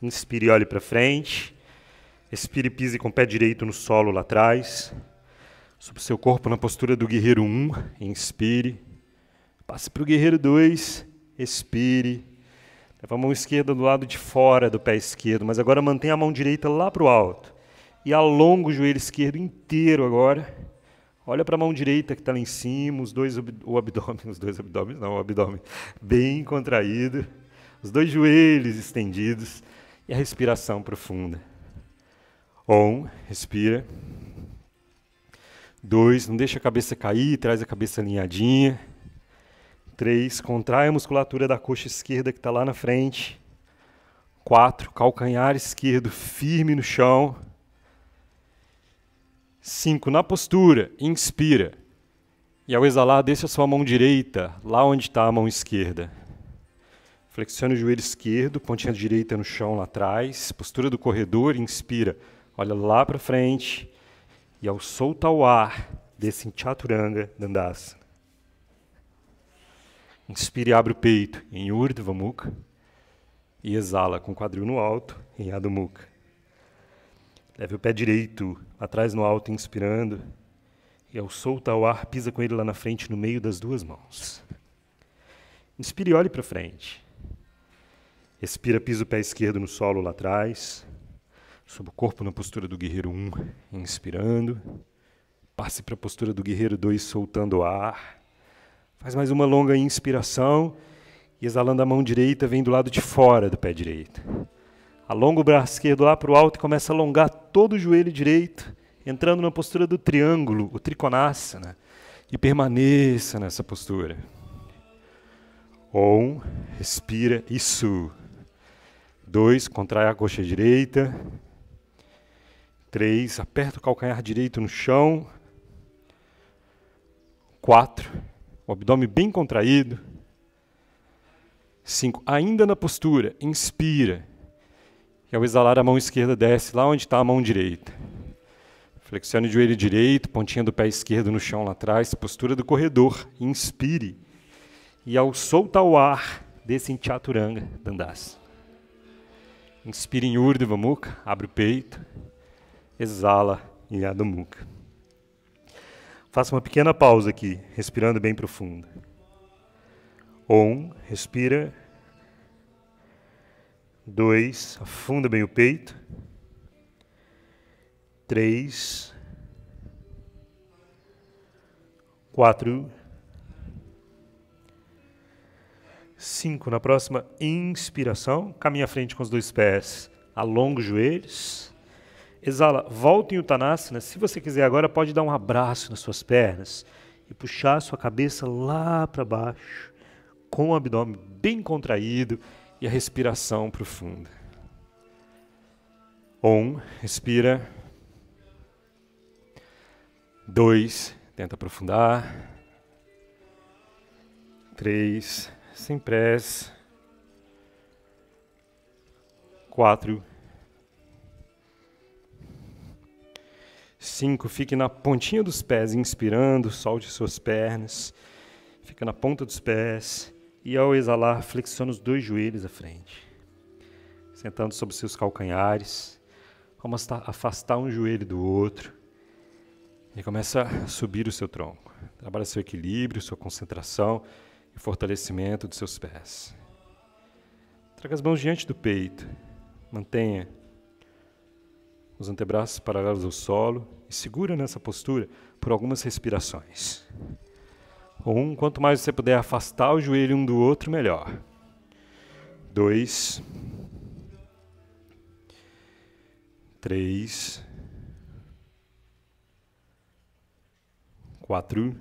Inspire, olhe para frente. Expire, pise com o pé direito no solo lá atrás. Sobre o seu corpo na postura do guerreiro 1, um, inspire. Passe para o guerreiro 2, expire. Leva a mão esquerda do lado de fora do pé esquerdo, mas agora mantém a mão direita lá para o alto e alonga o joelho esquerdo inteiro agora. Olha para a mão direita que está lá em cima, os dois o abdômen, os dois abdômenes, não, o abdômen bem contraído, os dois joelhos estendidos e a respiração profunda. Um, respira. Dois, não deixa a cabeça cair, traz a cabeça alinhadinha. Três, contrai a musculatura da coxa esquerda que está lá na frente. Quatro, calcanhar esquerdo firme no chão. 5. Na postura, inspira. E ao exalar, deixa a sua mão direita lá onde está a mão esquerda. Flexione o joelho esquerdo, pontinha direita no chão lá atrás. Postura do corredor, inspira. Olha lá para frente. E ao soltar o ar, desce em Chaturanga Dandasana. inspira e abre o peito em Urdhva Mukha. E exala com o quadril no alto em Adho Mukha. Leve é, o pé direito, atrás no alto, inspirando. E ao soltar o ar, pisa com ele lá na frente, no meio das duas mãos. Inspire e olhe para frente. Respira, pisa o pé esquerdo no solo lá atrás. Sob o corpo na postura do guerreiro 1, um, inspirando. Passe para a postura do guerreiro 2, soltando o ar. Faz mais uma longa inspiração. E exalando a mão direita, vem do lado de fora do pé direito. Alonga o braço esquerdo lá para o alto e começa a alongar todo o joelho direito, entrando na postura do triângulo, o trikonasana. Né? E permaneça nessa postura. Um, respira, isso. Dois, contrai a coxa direita. Três, aperta o calcanhar direito no chão. Quatro, o abdômen bem contraído. Cinco, ainda na postura, inspira. E ao é exalar, a mão esquerda desce lá onde está a mão direita. Flexione o joelho direito, pontinha do pé esquerdo no chão lá atrás, postura do corredor. Inspire. E ao soltar o ar, desce em chaturanga, dandasana. Inspire em Urdhva Mukha, abre o peito. Exala em Adho Mukha. Faça uma pequena pausa aqui, respirando bem profundo. Om, respira Dois, afunda bem o peito. Três. Quatro. Cinco. Na próxima inspiração, caminha à frente com os dois pés. Alonga os joelhos. Exala, volta em Uttanasana. Se você quiser agora, pode dar um abraço nas suas pernas e puxar a sua cabeça lá para baixo, com o abdômen bem contraído e a respiração profunda. Um, respira. Dois, tenta aprofundar. Três, sem pressa. Quatro. Cinco, fique na pontinha dos pés, inspirando, solte suas pernas. Fica na ponta dos pés. E ao exalar, flexione os dois joelhos à frente, sentando sobre seus calcanhares. Vamos afastar um joelho do outro. E começa a subir o seu tronco. Trabalha seu equilíbrio, sua concentração e fortalecimento dos seus pés. Traga as mãos diante do peito. Mantenha os antebraços paralelos ao solo e segura nessa postura por algumas respirações um Quanto mais você puder afastar o joelho um do outro, melhor. dois três quatro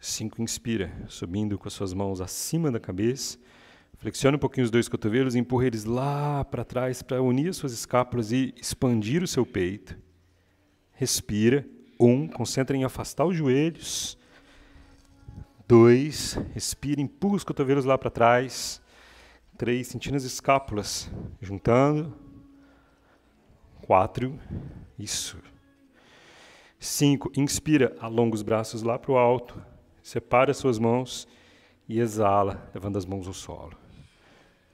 cinco Inspira, subindo com as suas mãos acima da cabeça. Flexione um pouquinho os dois cotovelos, empurra eles lá para trás para unir as suas escápulas e expandir o seu peito. Respira. Um, concentre em afastar os joelhos. Dois, expira, empurra os cotovelos lá para trás. Três, sentindo as escápulas, juntando. Quatro, isso. Cinco, inspira, alonga os braços lá para o alto. Separa suas mãos e exala, levando as mãos ao solo.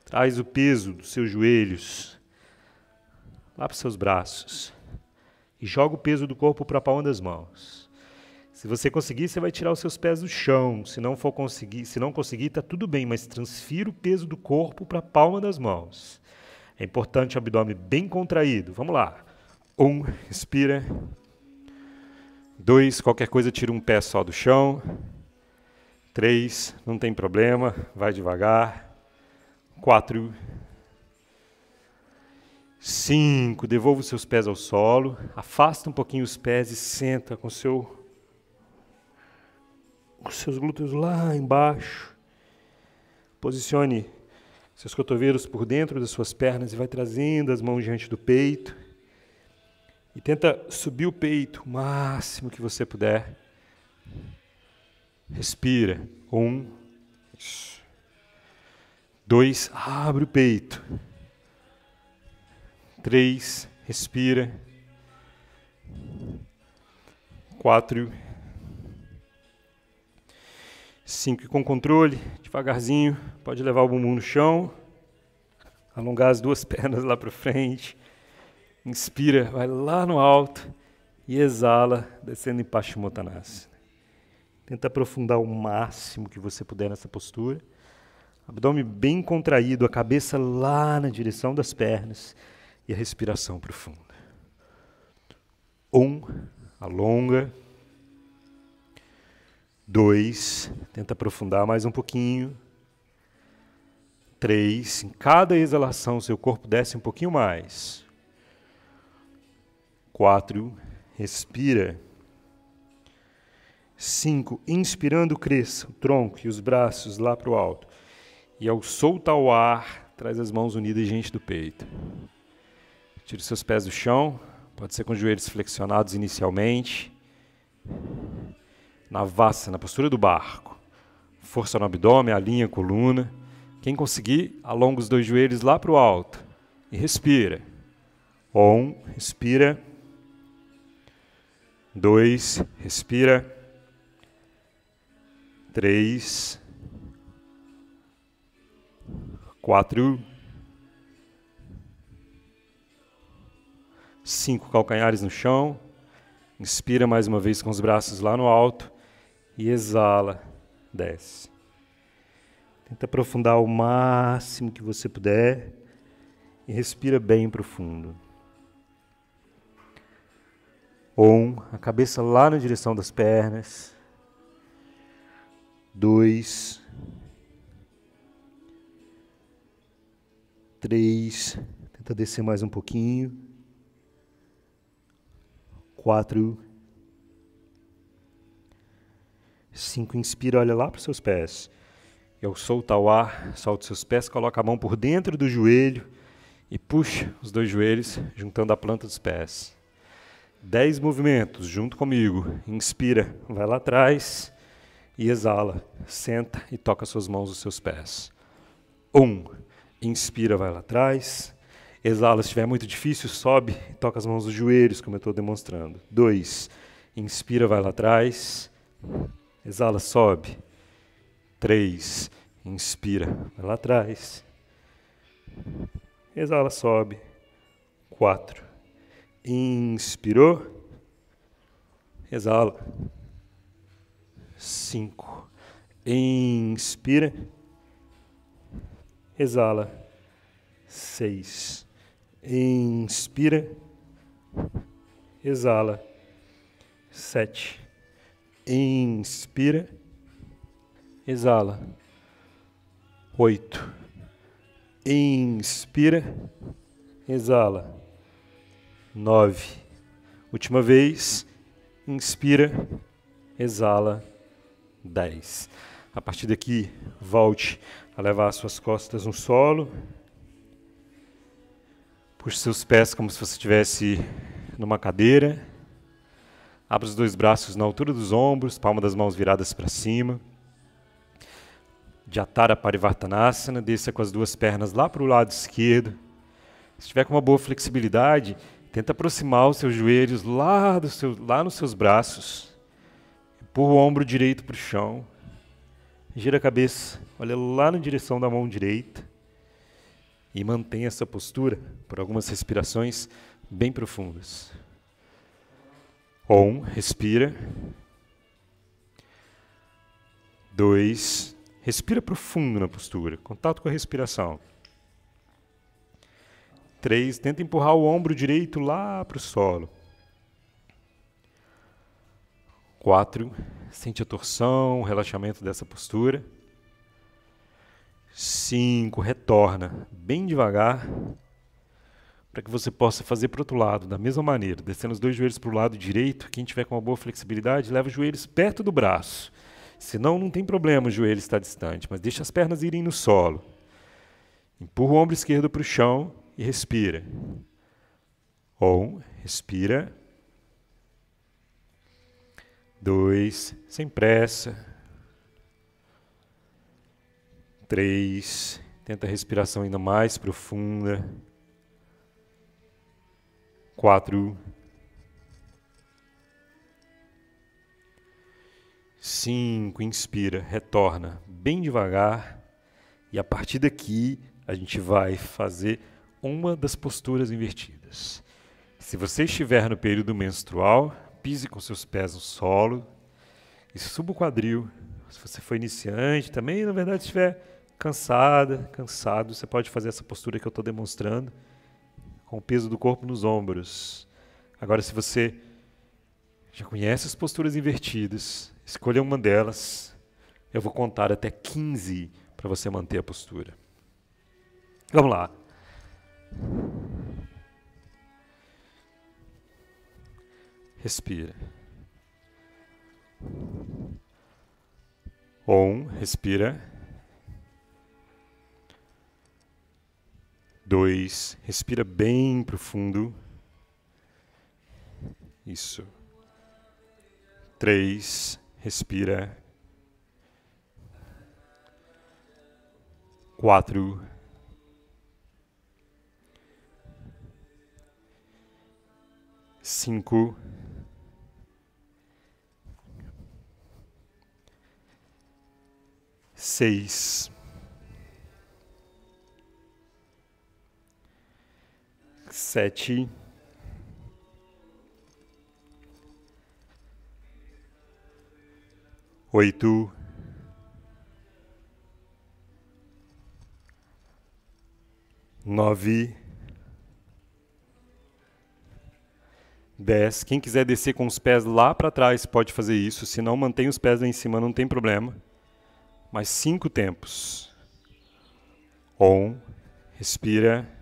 Traz o peso dos seus joelhos lá para os seus braços e joga o peso do corpo para a palma das mãos. Se você conseguir, você vai tirar os seus pés do chão. Se não for conseguir, se não conseguir, tá tudo bem, mas transfira o peso do corpo para a palma das mãos. É importante o abdômen bem contraído. Vamos lá. Um, respira. Dois, qualquer coisa tira um pé só do chão. Três, não tem problema, vai devagar. Quatro, Cinco, devolva os seus pés ao solo, afasta um pouquinho os pés e senta com seu, seus glúteos lá embaixo. Posicione seus cotovelos por dentro das suas pernas e vai trazendo as mãos diante do peito. E tenta subir o peito o máximo que você puder. Respira. Um. Dois. Abre o peito três respira. quatro cinco com controle, devagarzinho, pode levar o bumbum no chão, alongar as duas pernas lá para frente. Inspira, vai lá no alto e exala, descendo em Paschimottanasana. Tenta aprofundar o máximo que você puder nessa postura. Abdômen bem contraído, a cabeça lá na direção das pernas e a respiração profunda. Um, alonga. Dois, tenta aprofundar mais um pouquinho. Três, em cada exalação seu corpo desce um pouquinho mais. Quatro, respira. Cinco, inspirando cresça o tronco e os braços lá para o alto. E ao soltar o ar, traz as mãos unidas diante do peito. Tire seus pés do chão, pode ser com os joelhos flexionados inicialmente. Na vassa, na postura do barco. Força no abdômen, alinha a coluna. Quem conseguir, alonga os dois joelhos lá para o alto. E respira. Um, respira. Dois, respira. Três. Quatro. cinco calcanhares no chão. Inspira mais uma vez com os braços lá no alto e exala, desce. Tenta aprofundar o máximo que você puder e respira bem profundo. Um, a cabeça lá na direção das pernas. Dois. Três. Tenta descer mais um pouquinho quatro, cinco. Inspira, olha lá para os seus pés. Eu solto o ar, solta seus pés, coloca a mão por dentro do joelho e puxa os dois joelhos juntando a planta dos pés. Dez movimentos junto comigo. Inspira, vai lá atrás e exala. Senta e toca suas mãos nos seus pés. Um, inspira, vai lá atrás. Exala, se estiver muito difícil, sobe e toca as mãos nos joelhos, como eu estou demonstrando. Dois, inspira, vai lá atrás. Exala, sobe. Três, inspira, vai lá atrás. Exala, sobe. Quatro, inspirou. Exala. Cinco, inspira. Exala. Seis. Inspira. Exala. Sete. Inspira. Exala. Oito. Inspira. Exala. Nove. Última vez. Inspira. Exala. Dez. A partir daqui, volte a levar as suas costas no solo os seus pés como se você estivesse numa cadeira. Abra os dois braços na altura dos ombros, palma das mãos viradas para cima. Jatara Parivartanasana, desça com as duas pernas lá para o lado esquerdo. Se tiver com uma boa flexibilidade, tenta aproximar os seus joelhos lá, do seu, lá nos seus braços. Empurra o ombro direito para o chão. Gira a cabeça, olha lá na direção da mão direita e mantém essa postura por algumas respirações bem profundas. Um, respira. Dois, respira profundo na postura, contato com a respiração. Três, tenta empurrar o ombro direito lá para o solo. Quatro, sente a torção, o relaxamento dessa postura. 5, retorna bem devagar para que você possa fazer para o outro lado, da mesma maneira, descendo os dois joelhos para o lado direito. Quem tiver com uma boa flexibilidade, leva os joelhos perto do braço. Senão não tem problema o joelho estar distante, mas deixa as pernas irem no solo. Empurra o ombro esquerdo para o chão e respira. Um, respira. Dois, sem pressa três. Tenta a respiração ainda mais profunda. Quatro. Cinco. Inspira, retorna bem devagar. E a partir daqui, a gente vai fazer uma das posturas invertidas. Se você estiver no período menstrual, pise com seus pés no solo e suba o quadril. Se você for iniciante também, na verdade, estiver cansada, cansado, você pode fazer essa postura que eu estou demonstrando, com o peso do corpo nos ombros. Agora, se você já conhece as posturas invertidas, escolha uma delas. Eu vou contar até 15 para você manter a postura. Vamos lá. Respira. Um, respira. dois. Respira bem profundo. Isso. Três. Respira. Quatro. Cinco. Seis. sete, oito, nove, dez. Quem quiser descer com os pés lá para trás pode fazer isso, se não mantém os pés lá em cima, não tem problema. Mas cinco tempos. Um, respira.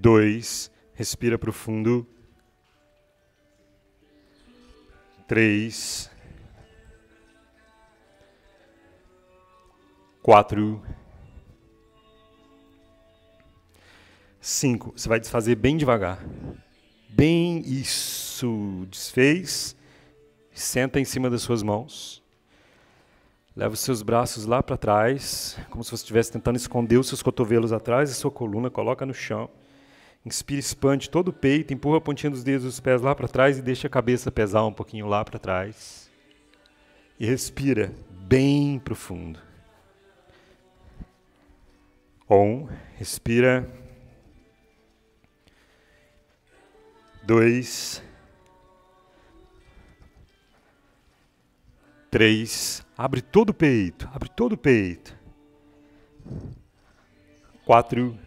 dois, respira profundo, três, quatro, cinco. Você vai desfazer bem devagar. Bem isso. Desfez. Senta em cima das suas mãos. Leva os seus braços lá para trás, como se você estivesse tentando esconder os seus cotovelos atrás e sua coluna, coloca no chão. Inspira, expande todo o peito, empurra a pontinha dos dedos dos pés lá para trás e deixa a cabeça pesar um pouquinho lá para trás. E respira bem profundo. Um, respira. Dois. Três. Abre todo o peito. Abre todo o peito. Quatro.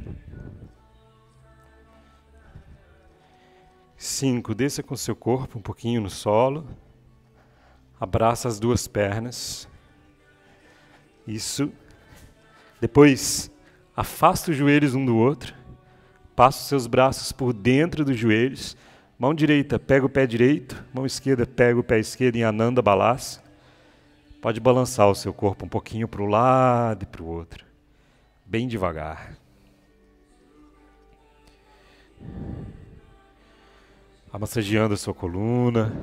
Cinco, desça com seu corpo um pouquinho no solo. Abraça as duas pernas. Isso. Depois, afasta os joelhos um do outro. Passa os seus braços por dentro dos joelhos. Mão direita, pega o pé direito. Mão esquerda, pega o pé esquerdo em Ananda Balasana. Pode balançar o seu corpo um pouquinho para o lado e para o outro. Bem devagar massageando a sua coluna.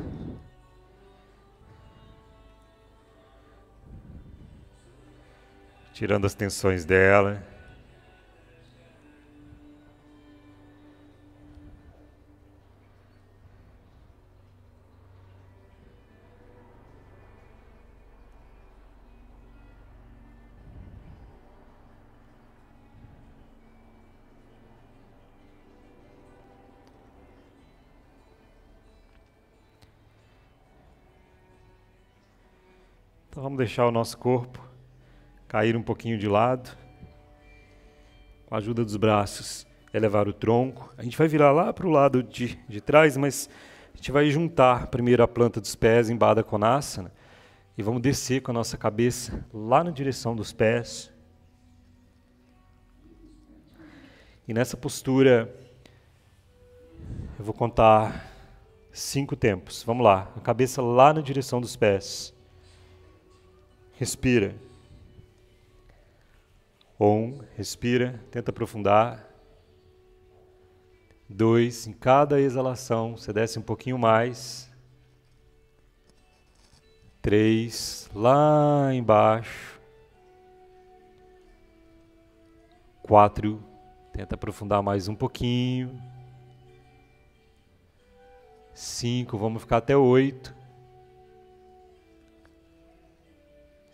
Tirando as tensões dela. Então vamos deixar o nosso corpo cair um pouquinho de lado. Com a ajuda dos braços, elevar o tronco. A gente vai virar lá para o lado de, de trás, mas a gente vai juntar primeiro a planta dos pés em Baddha Konasana e vamos descer com a nossa cabeça lá na direção dos pés. E nessa postura, eu vou contar cinco tempos. Vamos lá. A cabeça lá na direção dos pés. Respira. Um, respira, tenta aprofundar. Dois, em cada exalação, você desce um pouquinho mais. Três, lá embaixo. Quatro, tenta aprofundar mais um pouquinho. Cinco, vamos ficar até oito.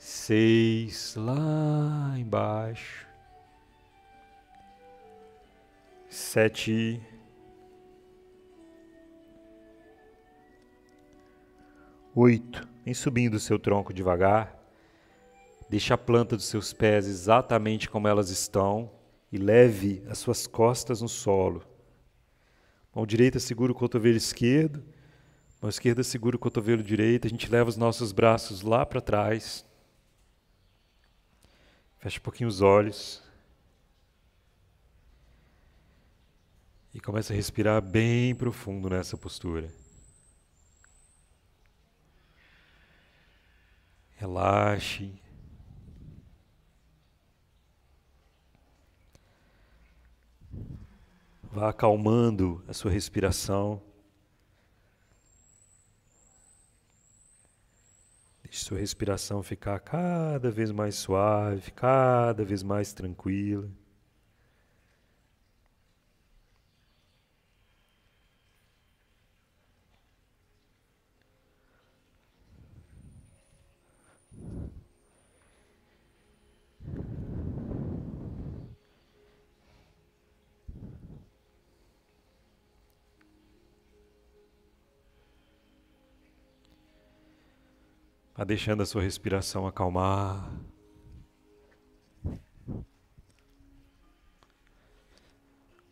seis lá embaixo, sete, oito. Vem subindo o seu tronco devagar. Deixe a planta dos seus pés exatamente como elas estão e leve as suas costas no solo. Mão direita segura o cotovelo esquerdo, mão esquerda segura o cotovelo direito. A gente leva os nossos braços lá para trás, Feche um pouquinho os olhos. E começa a respirar bem profundo nessa postura. Relaxe. Vá acalmando a sua respiração. Deixe sua respiração ficar cada vez mais suave, cada vez mais tranquila. Vá deixando a sua respiração acalmar. Com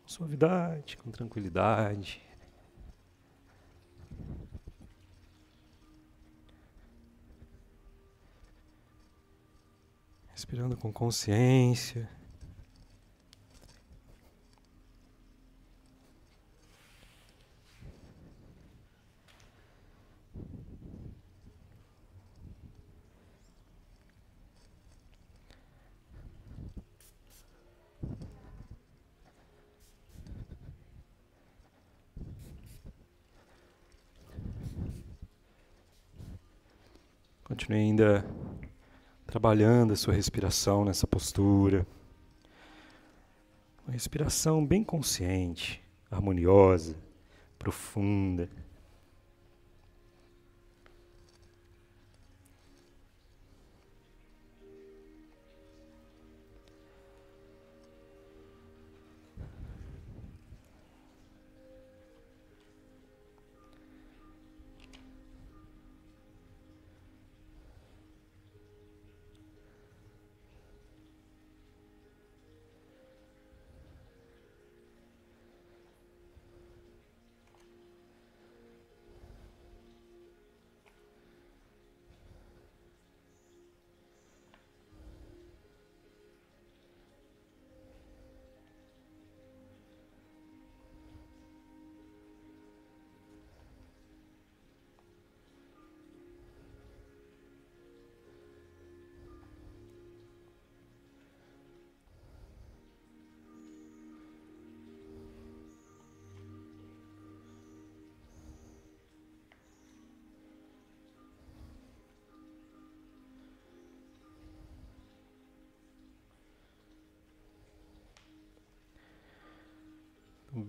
suavidade, com tranquilidade. Respirando com consciência. trabalhando a sua respiração nessa postura. Uma respiração bem consciente, harmoniosa, profunda.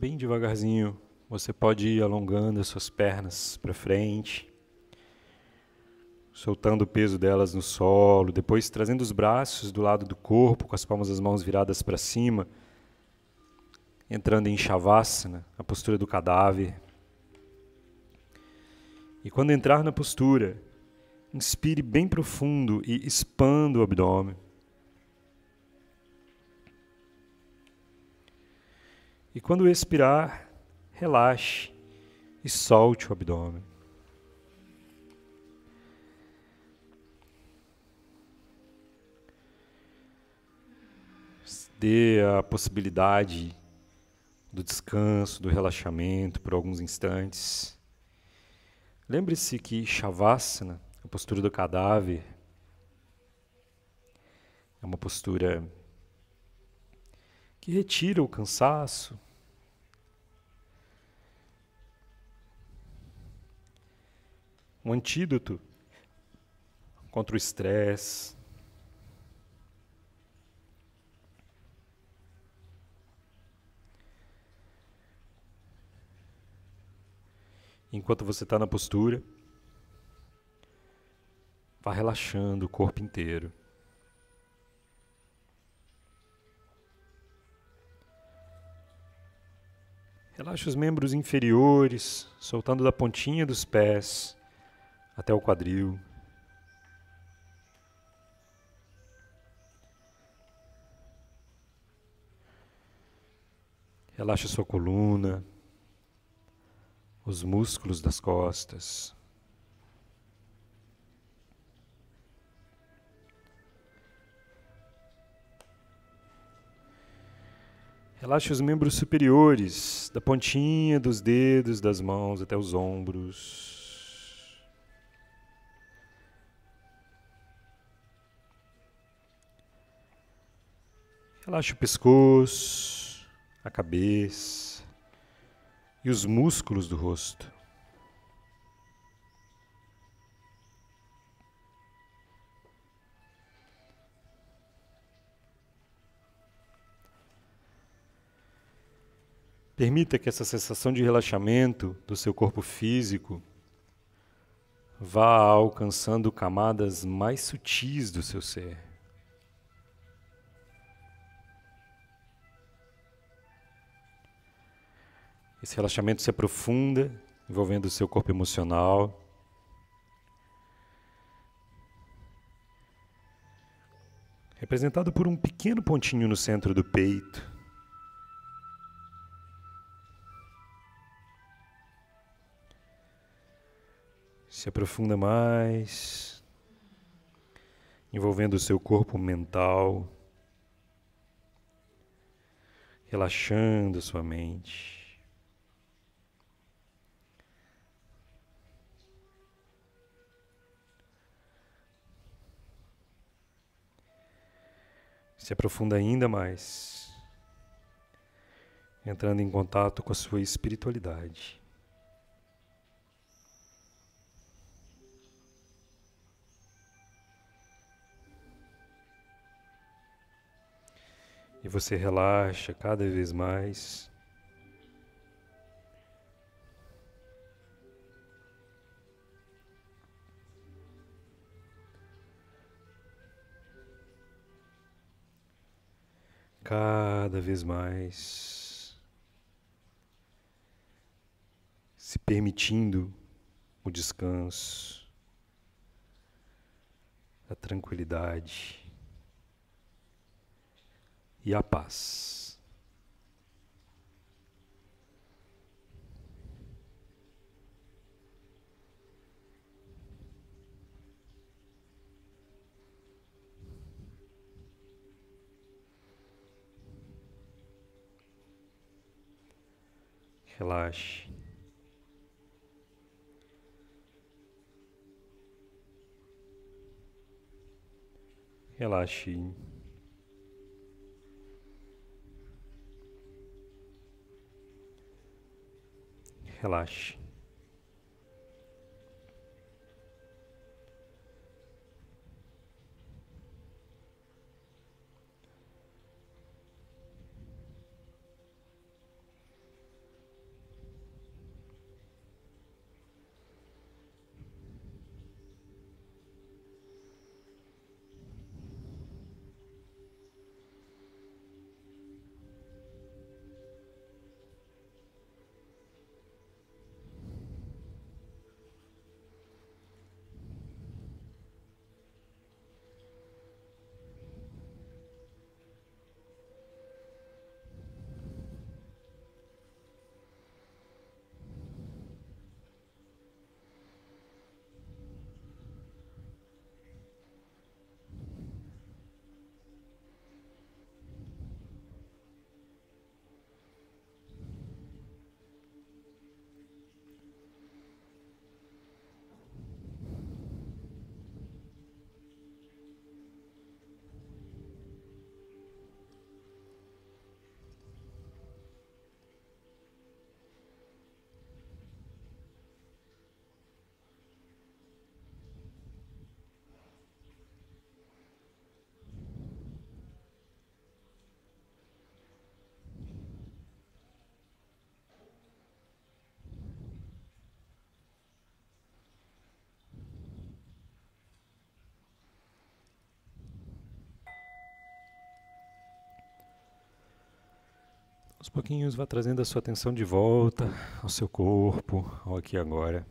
bem devagarzinho. Você pode ir alongando as suas pernas para frente, soltando o peso delas no solo, depois trazendo os braços do lado do corpo, com as palmas das mãos viradas para cima, entrando em Shavasana, a postura do cadáver. E quando entrar na postura, inspire bem profundo e expanda o abdômen. E quando expirar, relaxe e solte o abdômen. Dê a possibilidade do descanso, do relaxamento por alguns instantes. Lembre-se que Shavasana, a postura do cadáver, é uma postura que retira o cansaço, um antídoto contra o estresse. Enquanto você está na postura, vá relaxando o corpo inteiro. Relaxa os membros inferiores, soltando da pontinha dos pés até o quadril. relaxa sua coluna, os músculos das costas. Relaxe os membros superiores, da pontinha dos dedos das mãos até os ombros. Relaxe o pescoço, a cabeça e os músculos do rosto. Permita que essa sensação de relaxamento do seu corpo físico vá alcançando camadas mais sutis do seu ser. Esse relaxamento se aprofunda, envolvendo o seu corpo emocional. Representado por um pequeno pontinho no centro do peito. Se aprofunda mais, envolvendo o seu corpo mental, relaxando sua mente. se aprofunda ainda mais, entrando em contato com a sua espiritualidade. E você relaxa cada vez mais. cada vez mais, se permitindo o descanso, a tranquilidade e a paz. Relaxe. Relaxe. Relaxe. Aos pouquinhos vá trazendo a sua atenção de volta ao seu corpo, ao aqui e agora.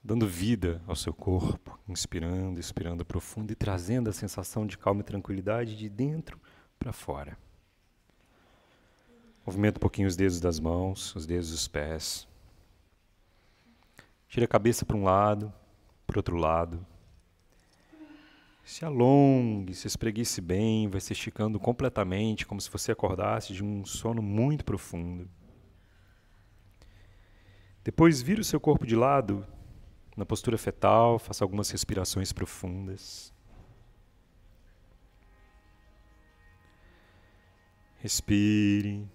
Dando vida ao seu corpo, inspirando, expirando profundo e trazendo a sensação de calma e tranquilidade de dentro para fora. Movimenta um pouquinho os dedos das mãos, os dedos dos pés. Tira a cabeça para um lado, para outro lado se alongue, se espreguice bem, vai se esticando completamente, como se você acordasse de um sono muito profundo. Depois, vira o seu corpo de lado, na postura fetal, faça algumas respirações profundas. Respire.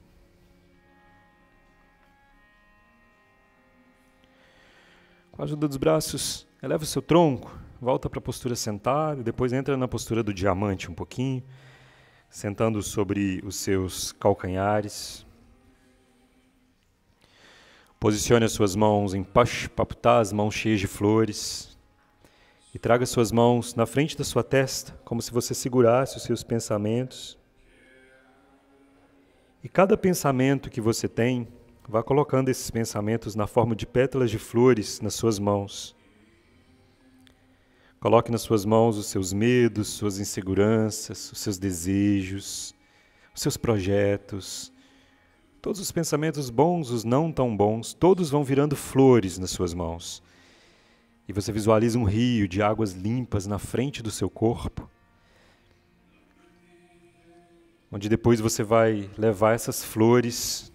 Com a ajuda dos braços, eleva o seu tronco volta para a postura sentada, depois entra na postura do diamante um pouquinho, sentando sobre os seus calcanhares. Posicione as suas mãos em Pashpapta, as mãos cheias de flores, e traga as suas mãos na frente da sua testa, como se você segurasse os seus pensamentos. E cada pensamento que você tem, vá colocando esses pensamentos na forma de pétalas de flores nas suas mãos Coloque nas suas mãos os seus medos, suas inseguranças, os seus desejos, os seus projetos. Todos os pensamentos bons, os não tão bons, todos vão virando flores nas suas mãos. E você visualiza um rio de águas limpas na frente do seu corpo, onde depois você vai levar essas flores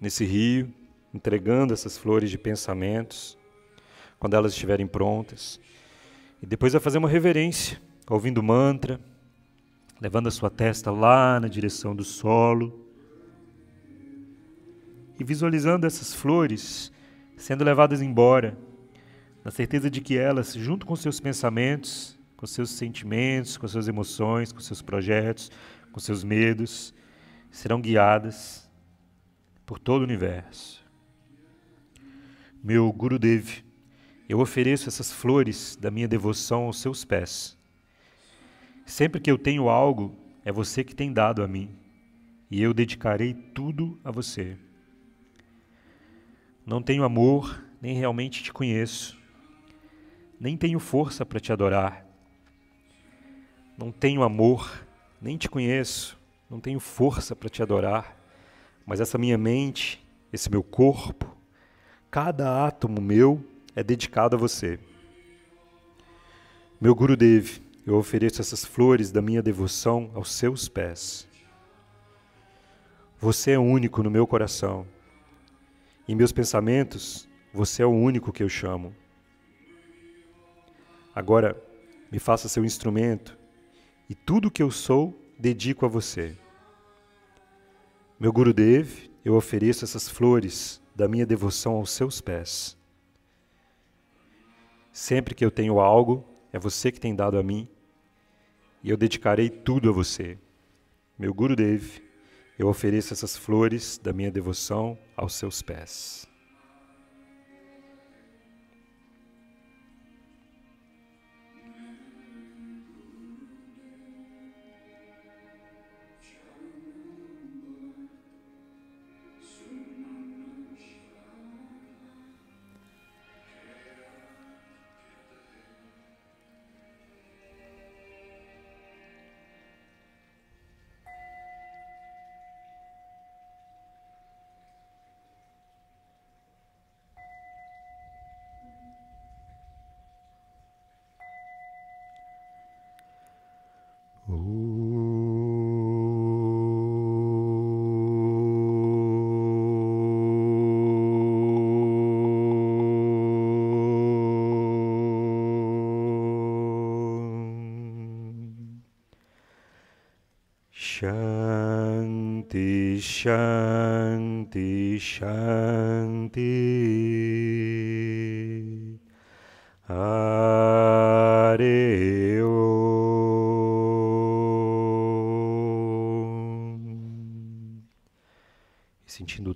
nesse rio, entregando essas flores de pensamentos, quando elas estiverem prontas. E depois vai fazer uma reverência, ouvindo mantra, levando a sua testa lá na direção do solo. E visualizando essas flores sendo levadas embora, na certeza de que elas, junto com seus pensamentos, com seus sentimentos, com suas emoções, com seus projetos, com seus medos, serão guiadas por todo o universo. Meu Guru Devi eu ofereço essas flores da minha devoção aos seus pés. Sempre que eu tenho algo, é você que tem dado a mim, e eu dedicarei tudo a você. Não tenho amor, nem realmente te conheço, nem tenho força para te adorar. Não tenho amor, nem te conheço, não tenho força para te adorar, mas essa minha mente, esse meu corpo, cada átomo meu, é dedicado a você. Meu Guru Dev, eu ofereço essas flores da minha devoção aos seus pés. Você é único no meu coração. Em meus pensamentos, você é o único que eu chamo. Agora, me faça seu instrumento e tudo que eu sou dedico a você. Meu Guru Dev, eu ofereço essas flores da minha devoção aos seus pés. Sempre que eu tenho algo, é você que tem dado a mim, e eu dedicarei tudo a você. Meu Guru Dev, eu ofereço essas flores da minha devoção aos seus pés.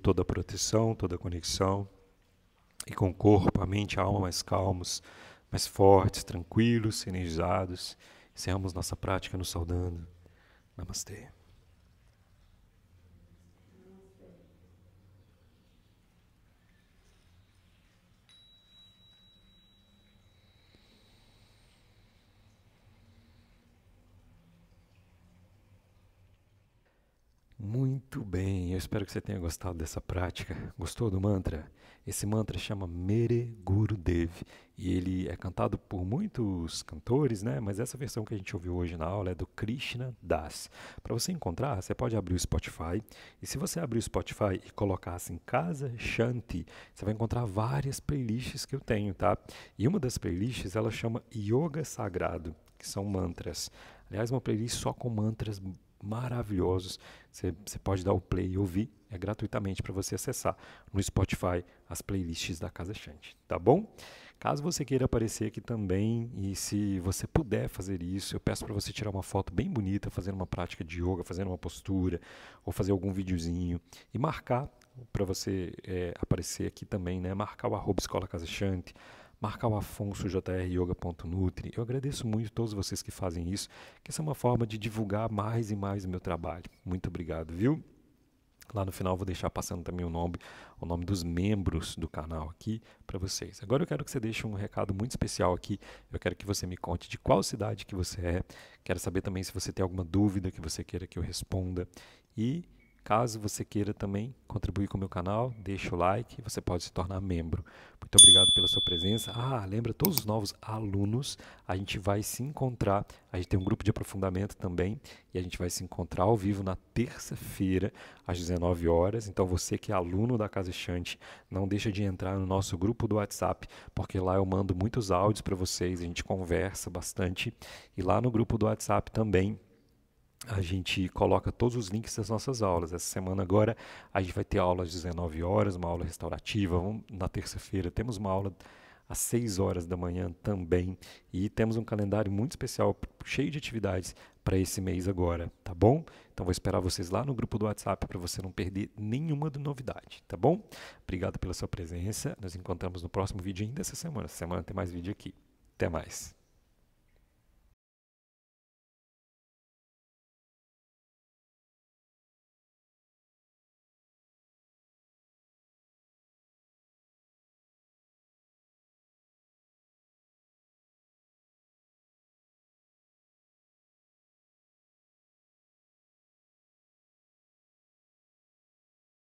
toda a proteção, toda a conexão, e com o corpo, a mente e a alma mais calmos, mais fortes, tranquilos, energizados. Encerramos nossa prática nos saudando. Namastê. você tenha gostado dessa prática. Gostou do mantra? Esse mantra chama Mere Gurudev Dev e ele é cantado por muitos cantores, né? Mas essa versão que a gente ouviu hoje na aula é do Krishna Das. Para você encontrar, você pode abrir o Spotify e se você abrir o Spotify e colocar assim Casa Shanti, você vai encontrar várias playlists que eu tenho, tá? E uma das playlists ela chama Yoga Sagrado, que são mantras. Aliás, uma playlist só com mantras maravilhosos. Você, pode dar o play e ouvir, é gratuitamente para você acessar no Spotify as playlists da Casa Chante, tá bom? Caso você queira aparecer aqui também e se você puder fazer isso, eu peço para você tirar uma foto bem bonita, fazendo uma prática de yoga, fazendo uma postura ou fazer algum videozinho e marcar para você é, aparecer aqui também, né? Marcar o arroba Escola Casa Chante, marcar o Afonso jryoga.nutri. Eu agradeço muito todos vocês que fazem isso, que essa é uma forma de divulgar mais e mais o meu trabalho. Muito obrigado, viu? Lá no final vou deixar passando também o nome, o nome dos membros do canal aqui para vocês. Agora eu quero que você deixe um recado muito especial aqui. Eu quero que você me conte de qual cidade que você é. Quero saber também se você tem alguma dúvida que você queira que eu responda. E Caso você queira também contribuir com o meu canal, deixa o like, você pode se tornar membro. Muito obrigado pela sua presença. Ah, lembra todos os novos alunos, a gente vai se encontrar, a gente tem um grupo de aprofundamento também e a gente vai se encontrar ao vivo na terça-feira às 19 horas. Então você que é aluno da Casa Chante, não deixa de entrar no nosso grupo do WhatsApp, porque lá eu mando muitos áudios para vocês, a gente conversa bastante e lá no grupo do WhatsApp também a gente coloca todos os links das nossas aulas. Essa semana agora a gente vai ter aula às 19 horas, uma aula restaurativa. na terça-feira temos uma aula às 6 horas da manhã também. E temos um calendário muito especial, cheio de atividades para esse mês agora, tá bom? Então vou esperar vocês lá no grupo do WhatsApp para você não perder nenhuma novidade, tá bom? Obrigado pela sua presença. Nos encontramos no próximo vídeo ainda essa semana. Essa semana tem mais vídeo aqui. Até mais.